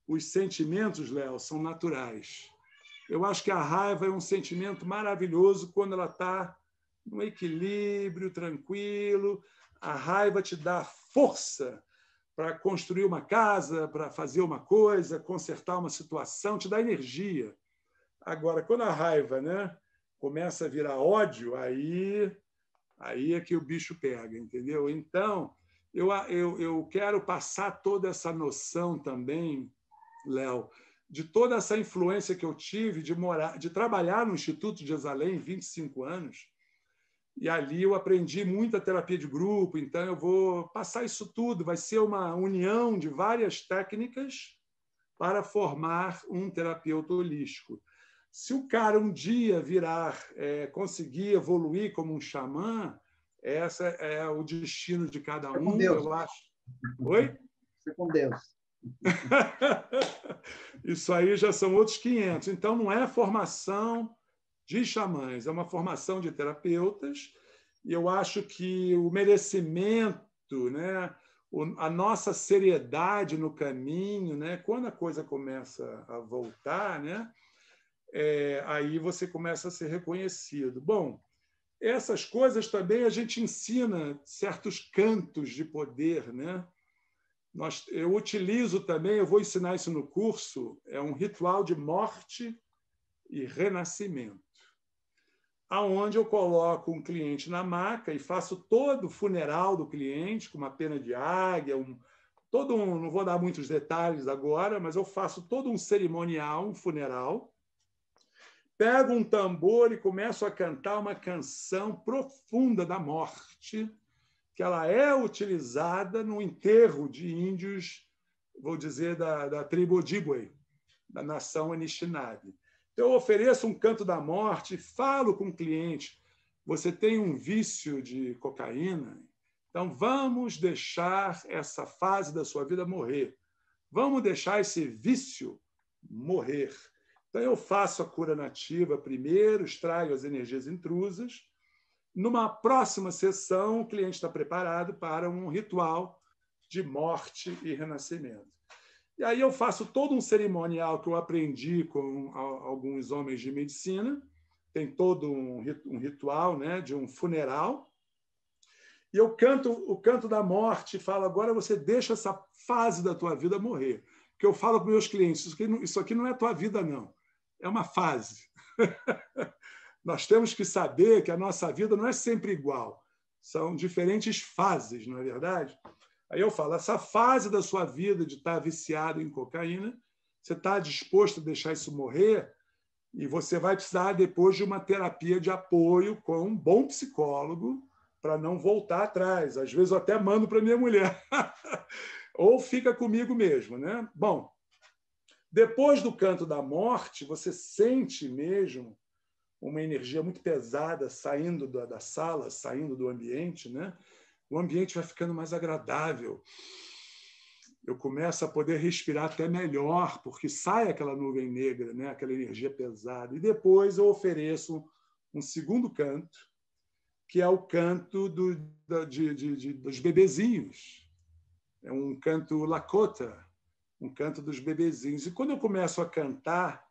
[SPEAKER 2] os sentimentos Léo são naturais eu acho que a raiva é um sentimento maravilhoso quando ela está no equilíbrio tranquilo a raiva te dá força para construir uma casa, para fazer uma coisa, consertar uma situação, te dá energia. Agora, quando a raiva né, começa a virar ódio, aí, aí é que o bicho pega, entendeu? Então, eu, eu, eu quero passar toda essa noção também, Léo, de toda essa influência que eu tive de morar, de trabalhar no Instituto de Jerusalém 25 anos e ali eu aprendi muita terapia de grupo, então eu vou passar isso tudo. Vai ser uma união de várias técnicas para formar um terapeuta holístico. Se o cara um dia virar, é, conseguir evoluir como um xamã, essa é o destino de cada um. Com Deus. Eu acho. Oi? Você com Deus. isso aí já são outros 500. Então não é formação de xamãs, é uma formação de terapeutas, e eu acho que o merecimento, né, a nossa seriedade no caminho, né, quando a coisa começa a voltar, né, é, aí você começa a ser reconhecido. Bom, essas coisas também a gente ensina certos cantos de poder, né? Nós, eu utilizo também, eu vou ensinar isso no curso, é um ritual de morte e renascimento aonde eu coloco um cliente na maca e faço todo o funeral do cliente, com uma pena de águia, um, todo um, não vou dar muitos detalhes agora, mas eu faço todo um cerimonial, um funeral, pego um tambor e começo a cantar uma canção profunda da morte, que ela é utilizada no enterro de índios, vou dizer, da, da tribo Ojibwe, da nação Anishinaabe. Eu ofereço um canto da morte, falo com o cliente: você tem um vício de cocaína? Então vamos deixar essa fase da sua vida morrer. Vamos deixar esse vício morrer. Então eu faço a cura nativa primeiro, extraio as energias intrusas. Numa próxima sessão, o cliente está preparado para um ritual de morte e renascimento. E aí eu faço todo um cerimonial que eu aprendi com alguns homens de medicina, tem todo um, ritual né, de um funeral. E eu canto o canto da morte, falo, agora você deixa essa fase da tua vida morrer. Porque eu falo para meus clientes, isso aqui, não, isso aqui não é tua vida, não. É uma fase. Nós temos que saber que a nossa vida não é sempre igual. São diferentes fases, não é verdade? Aí eu falo, essa fase da sua vida de estar tá viciado em cocaína, você está disposto a deixar isso morrer? E você vai precisar depois de uma terapia de apoio com um bom psicólogo para não voltar atrás. Às vezes eu até mando para minha mulher. Ou fica comigo mesmo, né? Bom, depois do canto da morte, você sente mesmo uma energia muito pesada saindo da, da sala, saindo do ambiente, né? o ambiente vai ficando mais agradável. Eu começo a poder respirar até melhor, porque sai aquela nuvem negra, né? aquela energia pesada. E depois eu ofereço um segundo canto, que é o canto do, da, de, de, de, dos bebezinhos. É um canto Lakota, um canto dos bebezinhos. E quando eu começo a cantar,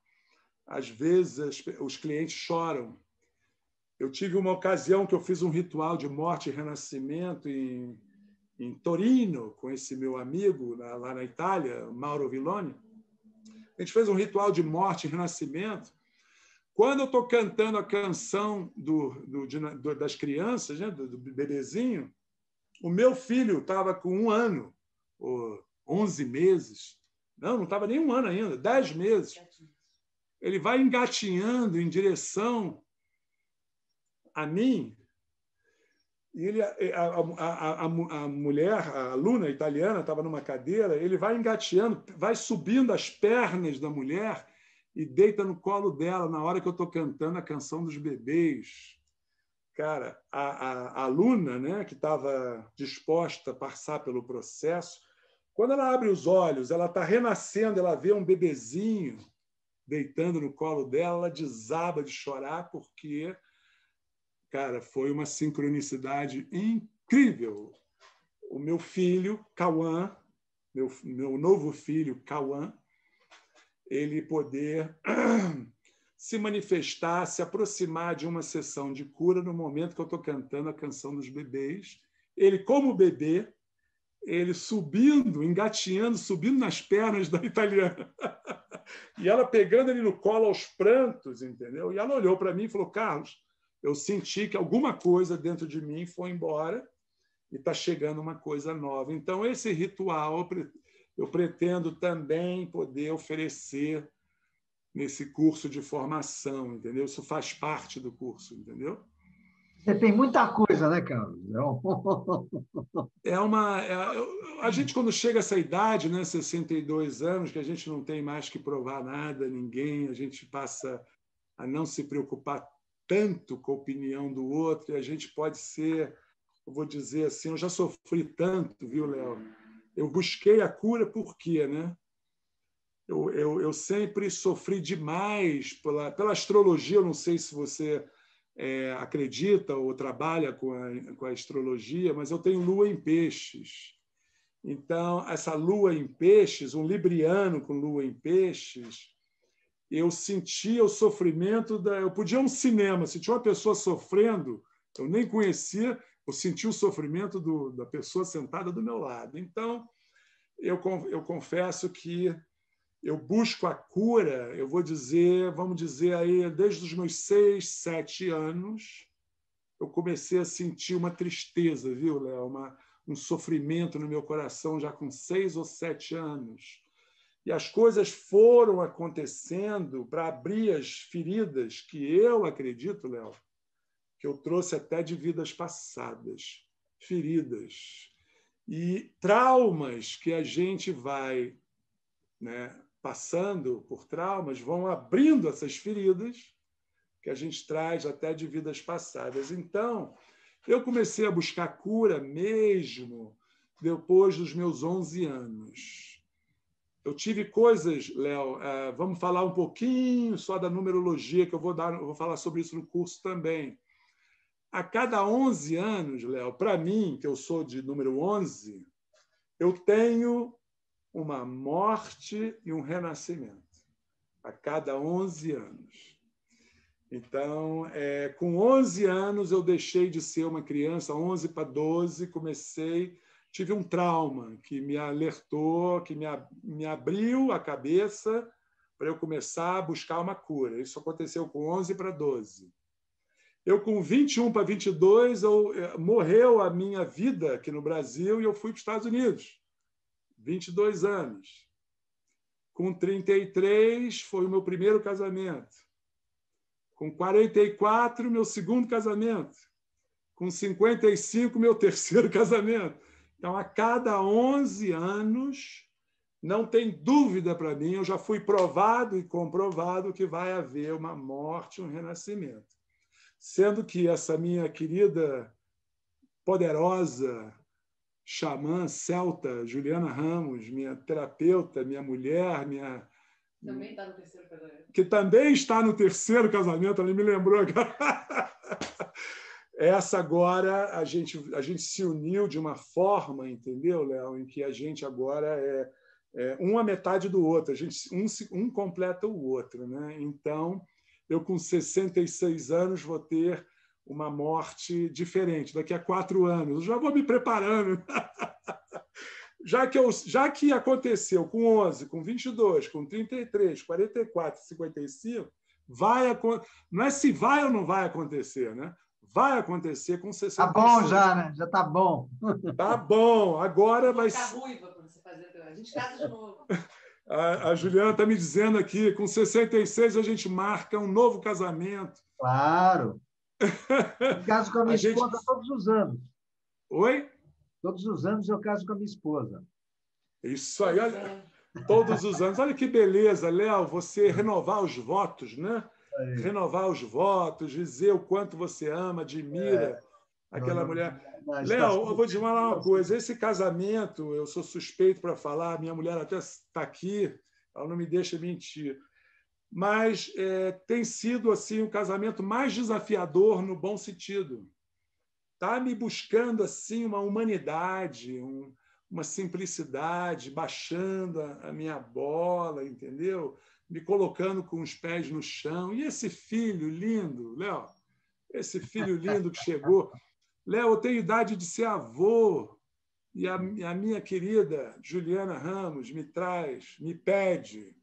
[SPEAKER 2] às vezes os clientes choram eu tive uma ocasião que eu fiz um ritual de morte e renascimento em, em Torino, com esse meu amigo lá na Itália, Mauro Villone. A gente fez um ritual de morte e renascimento. Quando eu estou cantando a canção do, do, de, do, das crianças, né, do, bebezinho, o meu filho estava com um ano, ou 11 meses. Não, não estava nem um ano ainda, 10 meses. Ele vai engatinhando em direção a mim. ele, a, a, a, a mulher, a aluna italiana, estava numa cadeira, ele vai engateando, vai subindo as pernas da mulher e deita no colo dela na hora que eu estou cantando a canção dos bebês. Cara, a, a aluna né, que estava disposta a passar pelo processo, quando ela abre os olhos, ela está renascendo, ela vê um bebezinho deitando no colo dela, ela desaba de chorar porque Cara, foi uma sincronicidade incrível. O meu filho, Cauã, meu, meu novo filho, Cauã, ele poder se manifestar, se aproximar de uma sessão de cura no momento que eu estou cantando a canção dos bebês. Ele, como bebê, ele subindo, engatinhando, subindo nas pernas da italiana. e ela pegando ele no colo aos prantos, entendeu? E ela olhou para mim e falou: Carlos, eu senti que alguma coisa dentro de mim foi embora e está chegando uma coisa nova. Então, esse ritual eu pretendo também poder oferecer nesse curso de formação, entendeu? Isso faz parte do curso, entendeu?
[SPEAKER 1] Você tem muita coisa, né, Carlos?
[SPEAKER 2] é, é uma. É, a gente, quando chega a essa idade, né, 62 anos, que a gente não tem mais que provar nada ninguém, a gente passa a não se preocupar tanto com a opinião do outro e a gente pode ser, eu vou dizer assim, eu já sofri tanto, viu, Léo? Eu busquei a cura por quê, né? Eu, eu, eu sempre sofri demais pela, pela astrologia, eu não sei se você é, acredita ou trabalha com a, com a astrologia, mas eu tenho lua em peixes. Então, essa lua em peixes, um libriano com lua em peixes, eu sentia o sofrimento da. Eu podia ir a um cinema, sentia uma pessoa sofrendo, eu nem conhecia, eu sentia o sofrimento do, da pessoa sentada do meu lado. Então, eu, eu confesso que eu busco a cura, eu vou dizer, vamos dizer aí, desde os meus seis, sete anos, eu comecei a sentir uma tristeza, viu, Léo? Uma, um sofrimento no meu coração já com seis ou sete anos. E as coisas foram acontecendo para abrir as feridas que eu acredito, Léo, que eu trouxe até de vidas passadas, feridas e traumas que a gente vai né, passando por traumas, vão abrindo essas feridas que a gente traz até de vidas passadas. Então, eu comecei a buscar cura mesmo depois dos meus 11 anos eu tive coisas, Léo, é, vamos falar um pouquinho só da numerologia, que eu vou, dar, eu vou falar sobre isso no curso também. A cada 11 anos, Léo, para mim, que eu sou de número 11, eu tenho uma morte e um renascimento. A cada 11 anos. Então, é, com 11 anos, eu deixei de ser uma criança, 11 para 12, comecei tive um trauma que me alertou, que me, me abriu a cabeça para eu começar a buscar uma cura. Isso aconteceu com 11 para 12. Eu, com 21 para 22, eu, eh, morreu a minha vida aqui no Brasil e eu fui para os Estados Unidos. 22 anos. Com 33, foi o meu primeiro casamento. Com 44, meu segundo casamento. Com 55, meu terceiro casamento então, a cada 11 anos, não tem dúvida para mim, eu já fui provado e comprovado que vai haver uma morte, um renascimento. Sendo que essa minha querida, poderosa xamã celta, Juliana Ramos, minha terapeuta, minha mulher, minha
[SPEAKER 3] também está no terceiro casamento.
[SPEAKER 2] Que também está no terceiro casamento, ela me lembrou agora. Essa agora a gente, a gente se uniu de uma forma, entendeu, Léo, em que a gente agora é, é metade do outro, a gente um, um completa o outro, né? Então, eu com 66 anos vou ter uma morte diferente daqui a quatro anos. Eu já vou me preparando. já que, eu, já que aconteceu com 11, com 22, com 33, 44, 55, vai não é se vai ou não vai acontecer, né? vai acontecer com 60%. Tá bom já, né? Já tá bom. Tá bom. Agora vai ser. Tá
[SPEAKER 3] ruiva você fazer. A gente casa de novo.
[SPEAKER 2] A, a Juliana está me dizendo aqui, com 66 a gente marca um novo casamento.
[SPEAKER 1] Claro.
[SPEAKER 2] Eu caso com a minha a esposa gente... todos os anos. Oi? Todos os anos eu caso com a minha esposa. Isso aí, olha. Todos os anos. Olha que beleza, Léo, você renovar os votos, né? é renovar os votos, dizer o quanto você ama, admira é. aquela não, mulher. Léo, eu vou te falar uma coisa: esse casamento, eu sou suspeito para falar, minha mulher até está aqui, ela não me deixa mentir. Mas é, tem sido assim o um casamento mais desafiador no bom sentido. Está me buscando assim uma humanidade, um, uma simplicidade, baixando a, a minha bola, entendeu? me colocando com os pés no chão. E esse filho lindo, Léo, esse filho lindo que chegou. Léo, eu tenho idade de ser avô. E a, a minha querida Juliana Ramos me traz, me pede.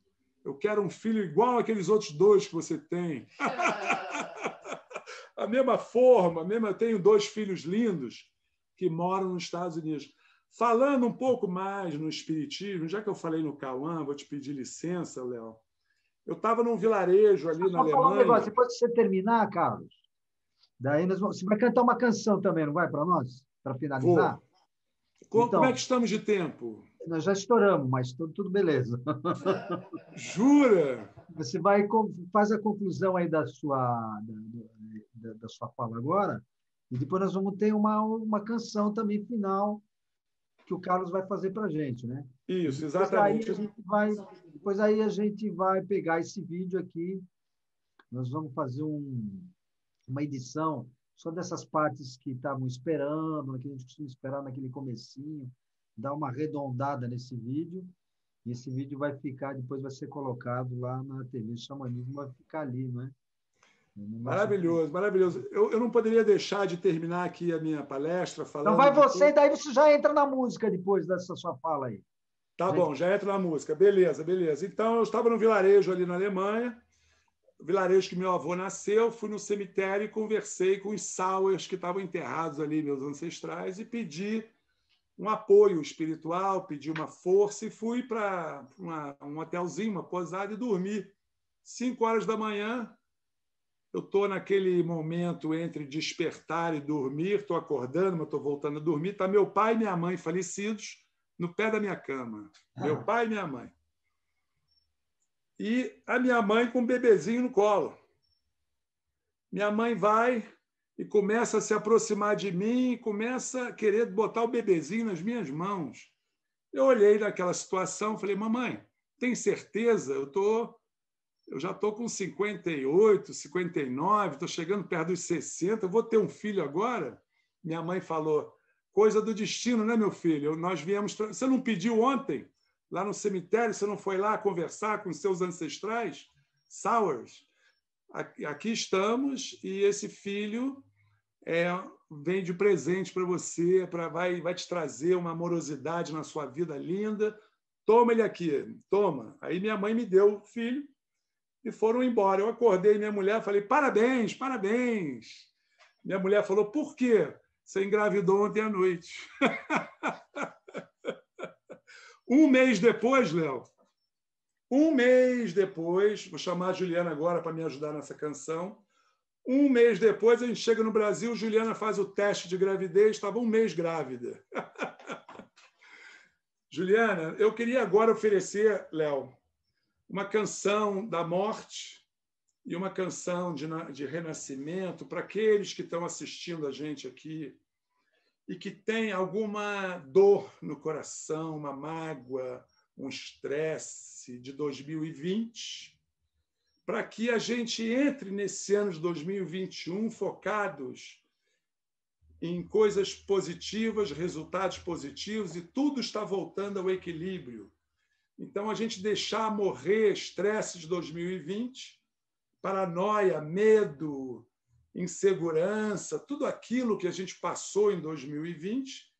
[SPEAKER 2] Eu quero um filho igual aqueles outros dois que você tem. a mesma forma, mesma, eu tenho dois filhos lindos que moram nos Estados Unidos. Falando um pouco mais no Espiritismo, já que eu falei no Cauã, vou te pedir licença, Léo, eu estava num vilarejo ali Só na Alemanha. Um negócio.
[SPEAKER 1] Depois que você terminar, Carlos, daí nós vamos... você vai cantar uma canção também, não vai, para nós? Para finalizar? Então. Como, então, é que estamos de tempo? Nós já estouramos, mas tudo, tudo beleza. Jura? Você vai faz a conclusão aí da sua da, da, sua fala agora e depois nós vamos ter uma uma canção também final que o Carlos vai fazer para gente, né?
[SPEAKER 2] Isso, exatamente. Aí a gente
[SPEAKER 1] vai depois aí a gente vai pegar esse vídeo aqui, nós vamos fazer um, uma edição só dessas partes que estavam esperando, que a gente costuma esperar naquele comecinho, dar uma arredondada nesse vídeo. E esse vídeo vai ficar, depois vai ser colocado lá na TV Xamanismo, vai ficar ali, não é?
[SPEAKER 2] Maravilhoso, maravilhoso. Eu, eu não poderia deixar de terminar aqui a minha palestra falando. Não vai você, de... daí
[SPEAKER 1] você já entra na música depois dessa sua fala aí.
[SPEAKER 2] Tá bom, já entra na música. Beleza, beleza. Então, eu estava no vilarejo ali na Alemanha, vilarejo que meu avô nasceu, fui no cemitério e conversei com os Sauers que estavam enterrados ali, meus ancestrais, e pedi um apoio espiritual, pedi uma força e fui para um hotelzinho, uma posada e dormi. Cinco horas da manhã, eu estou naquele momento entre despertar e dormir, estou acordando, mas estou voltando a dormir. Está meu pai e minha mãe falecidos, no pé da minha cama. Ah. Meu pai e minha mãe. E a minha mãe com um bebezinho no colo. Minha mãe vai e começa a se aproximar de mim, começa a querer botar o bebezinho nas minhas mãos. Eu olhei naquela situação, falei: "Mamãe, tem certeza? Eu tô eu já estou com 58, 59, estou chegando perto dos 60, vou ter um filho agora? Minha mãe falou: coisa do destino, né, meu filho? Nós viemos. Você não pediu ontem, lá no cemitério, você não foi lá conversar com seus ancestrais? Sours. Aqui estamos e esse filho é, vem de presente para você, pra, vai, vai te trazer uma amorosidade na sua vida linda. Toma ele aqui, toma. Aí minha mãe me deu o filho e foram embora. Eu acordei minha mulher, falei: parabéns, parabéns. Minha mulher falou: por quê? Você engravidou ontem à noite. um mês depois, Léo, um mês depois, vou chamar a Juliana agora para me ajudar nessa canção. Um mês depois, a gente chega no Brasil, Juliana faz o teste de gravidez, estava um mês grávida. Juliana, eu queria agora oferecer, Léo, uma canção da morte e uma canção de, de renascimento para aqueles que estão assistindo a gente aqui e que tem alguma dor no coração, uma mágoa, um estresse de 2020, para que a gente entre nesse ano de 2021 focados em coisas positivas, resultados positivos e tudo está voltando ao equilíbrio. Então a gente deixar morrer estresse de 2020 paranoia, medo, insegurança, tudo aquilo que a gente passou em 2020.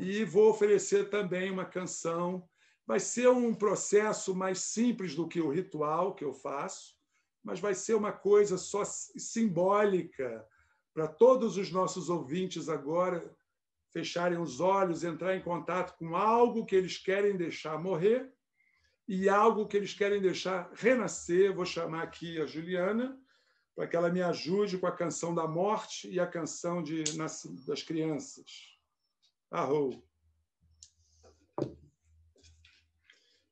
[SPEAKER 2] E vou oferecer também uma canção. Vai ser um processo mais simples do que o ritual que eu faço, mas vai ser uma coisa só simbólica para todos os nossos ouvintes agora fecharem os olhos, entrar em contato com algo que eles querem deixar morrer e algo que eles querem deixar renascer. Vou chamar aqui a Juliana para que ela me ajude com a canção da morte e a canção de, das crianças. Arrou.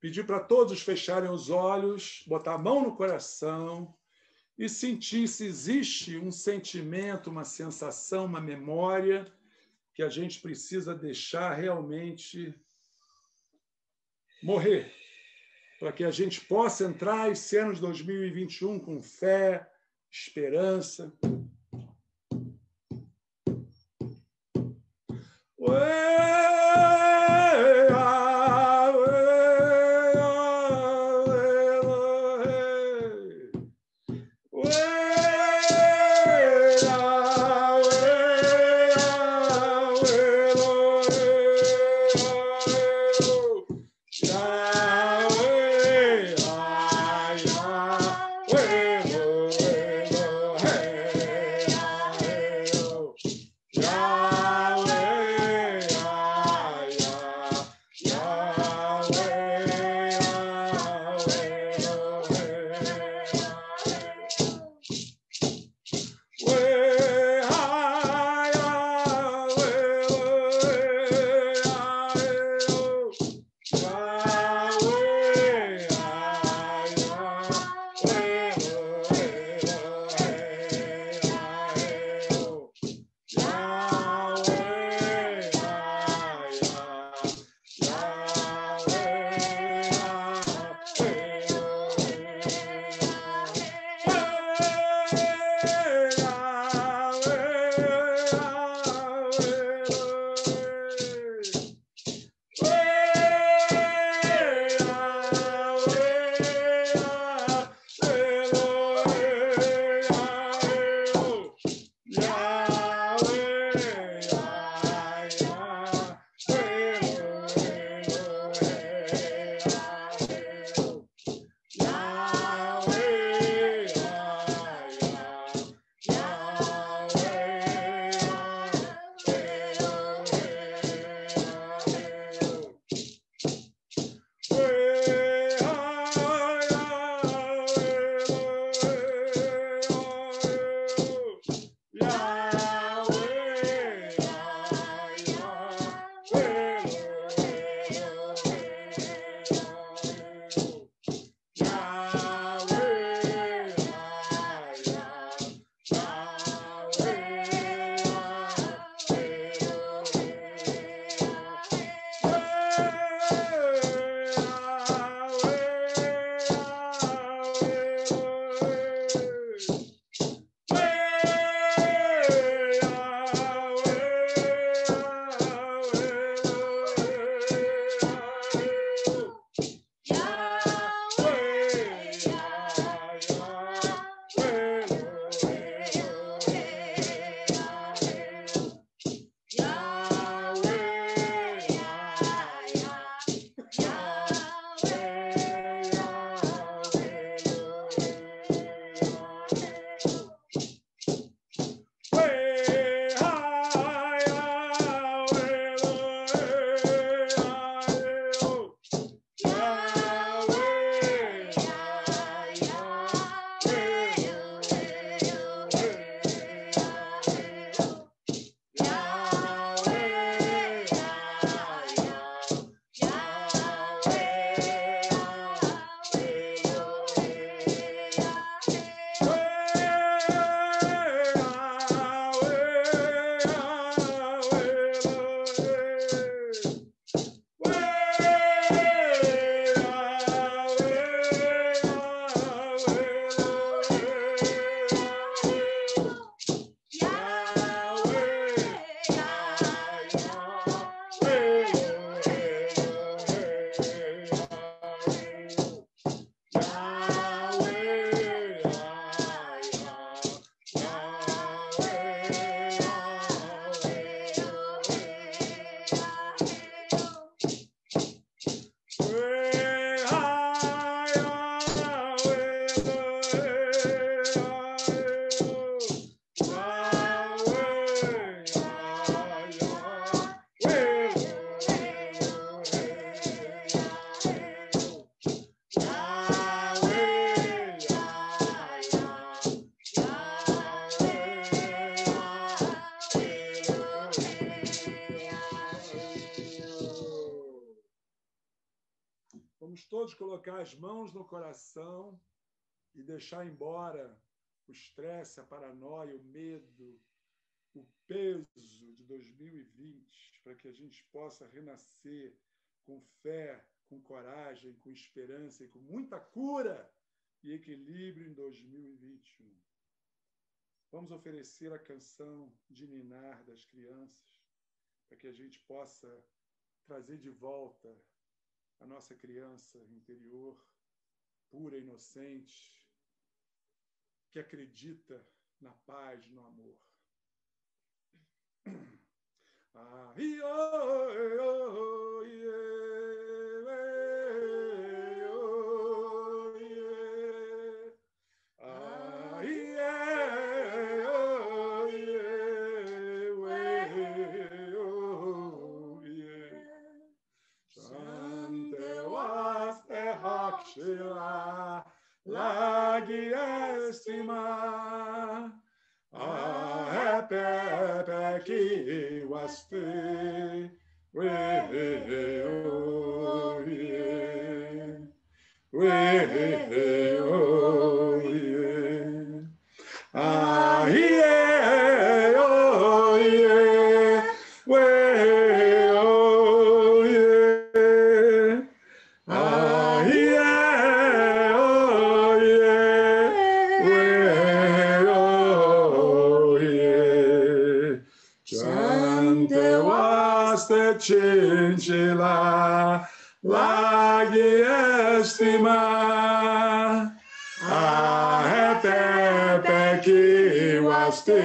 [SPEAKER 2] Pedi para todos fecharem os olhos, botar a mão no coração e sentir se existe um sentimento, uma sensação, uma memória que a gente precisa deixar realmente morrer para que a gente possa entrar esse ano de 2021 com fé,
[SPEAKER 3] esperança,
[SPEAKER 2] as mãos no coração e deixar embora o estresse, a paranoia, o medo, o peso de 2020, para que a gente possa renascer com fé, com coragem, com esperança e com muita cura e equilíbrio em 2021. Vamos oferecer a canção de Ninar das crianças, para que a gente possa trazer de volta a nossa criança interior, pura, e inocente, que acredita na paz, no amor. Ah, e
[SPEAKER 3] oh, e oh, oh. shila lagi estima a hepe hepe ki wasti we we we we Lagi estima ahẹ́tẹ́tẹ́ kí wá sí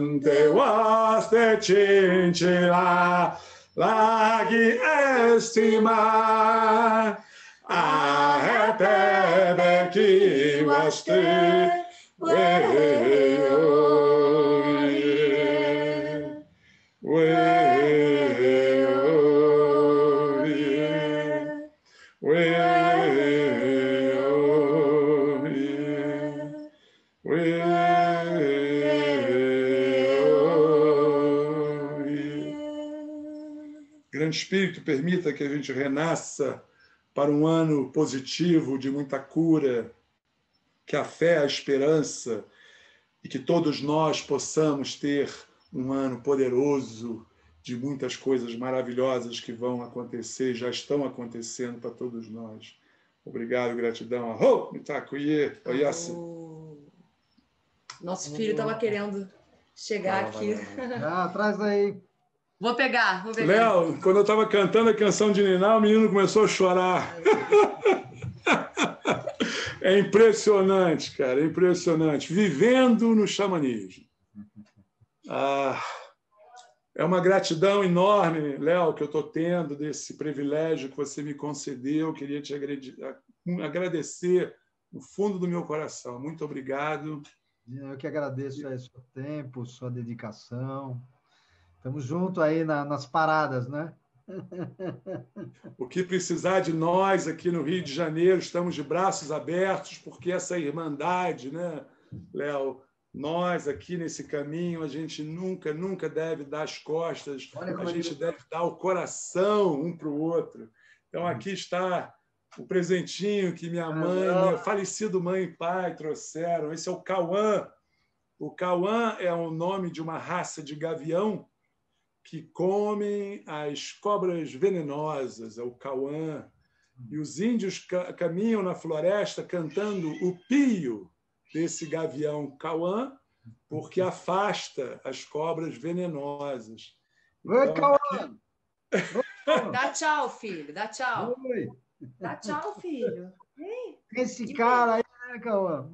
[SPEAKER 3] unde oaste cincila, lagi estima, a hete bekivaste,
[SPEAKER 2] permita que a gente renasça para um ano positivo de muita cura, que a fé, a esperança e que todos nós possamos ter um ano poderoso de muitas coisas maravilhosas que vão acontecer, já estão acontecendo para todos nós. Obrigado, gratidão. Arro, Mitakuye, Oyasi. Nosso filho estava
[SPEAKER 1] querendo chegar aqui. Ah, traz
[SPEAKER 3] aí. Vou pegar, vou pegar. Léo,
[SPEAKER 2] quando eu estava cantando a canção de Niná, o menino começou a chorar. é impressionante, cara, é impressionante. Vivendo no xamanismo. Ah, é uma gratidão enorme, Léo, que eu estou tendo desse privilégio que você me concedeu. queria te agradecer no fundo do meu coração. Muito obrigado.
[SPEAKER 1] Eu que agradeço aí seu tempo, sua dedicação. Estamos junto aí na, nas paradas, né?
[SPEAKER 2] O que precisar de nós aqui no Rio de Janeiro, estamos de braços abertos, porque essa irmandade, né, Léo? Nós aqui nesse caminho, a gente nunca, nunca deve dar as costas, a gente deve dar o coração um para o outro. Então uhum. aqui está o presentinho que minha mãe, minha falecido mãe e pai trouxeram. Esse é o Cauã. O Cauã é o nome de uma raça de gavião que comem as cobras venenosas, é o cauã, e os índios caminham na floresta cantando o pio desse gavião cauã, porque afasta as cobras venenosas.
[SPEAKER 3] Oi, então, cauã! Aqui... Dá tchau, filho, dá tchau. Oi. Dá tchau, filho.
[SPEAKER 1] Ei, Esse cara aí, né, Cauã?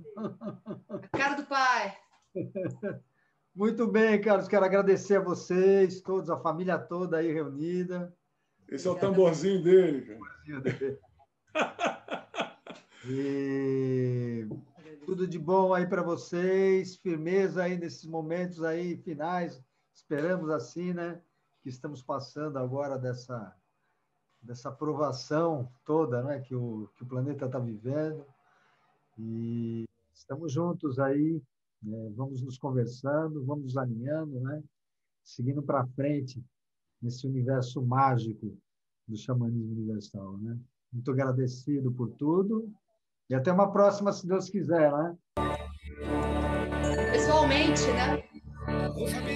[SPEAKER 2] A cara do pai.
[SPEAKER 1] Muito bem, Carlos. Quero agradecer a vocês, todos, a família toda aí reunida. Esse é o tamborzinho dele, cara. E tudo de bom aí para vocês, firmeza aí nesses momentos aí finais. Esperamos assim, né? Que estamos passando agora dessa dessa provação toda, né? Que o que o planeta está vivendo. E estamos juntos aí né? Vamos nos conversando, vamos nos alinhando, né? seguindo para frente nesse universo mágico do xamanismo universal. Né? Muito agradecido por tudo e até uma próxima, se Deus quiser. Né?
[SPEAKER 3] Pessoalmente, né?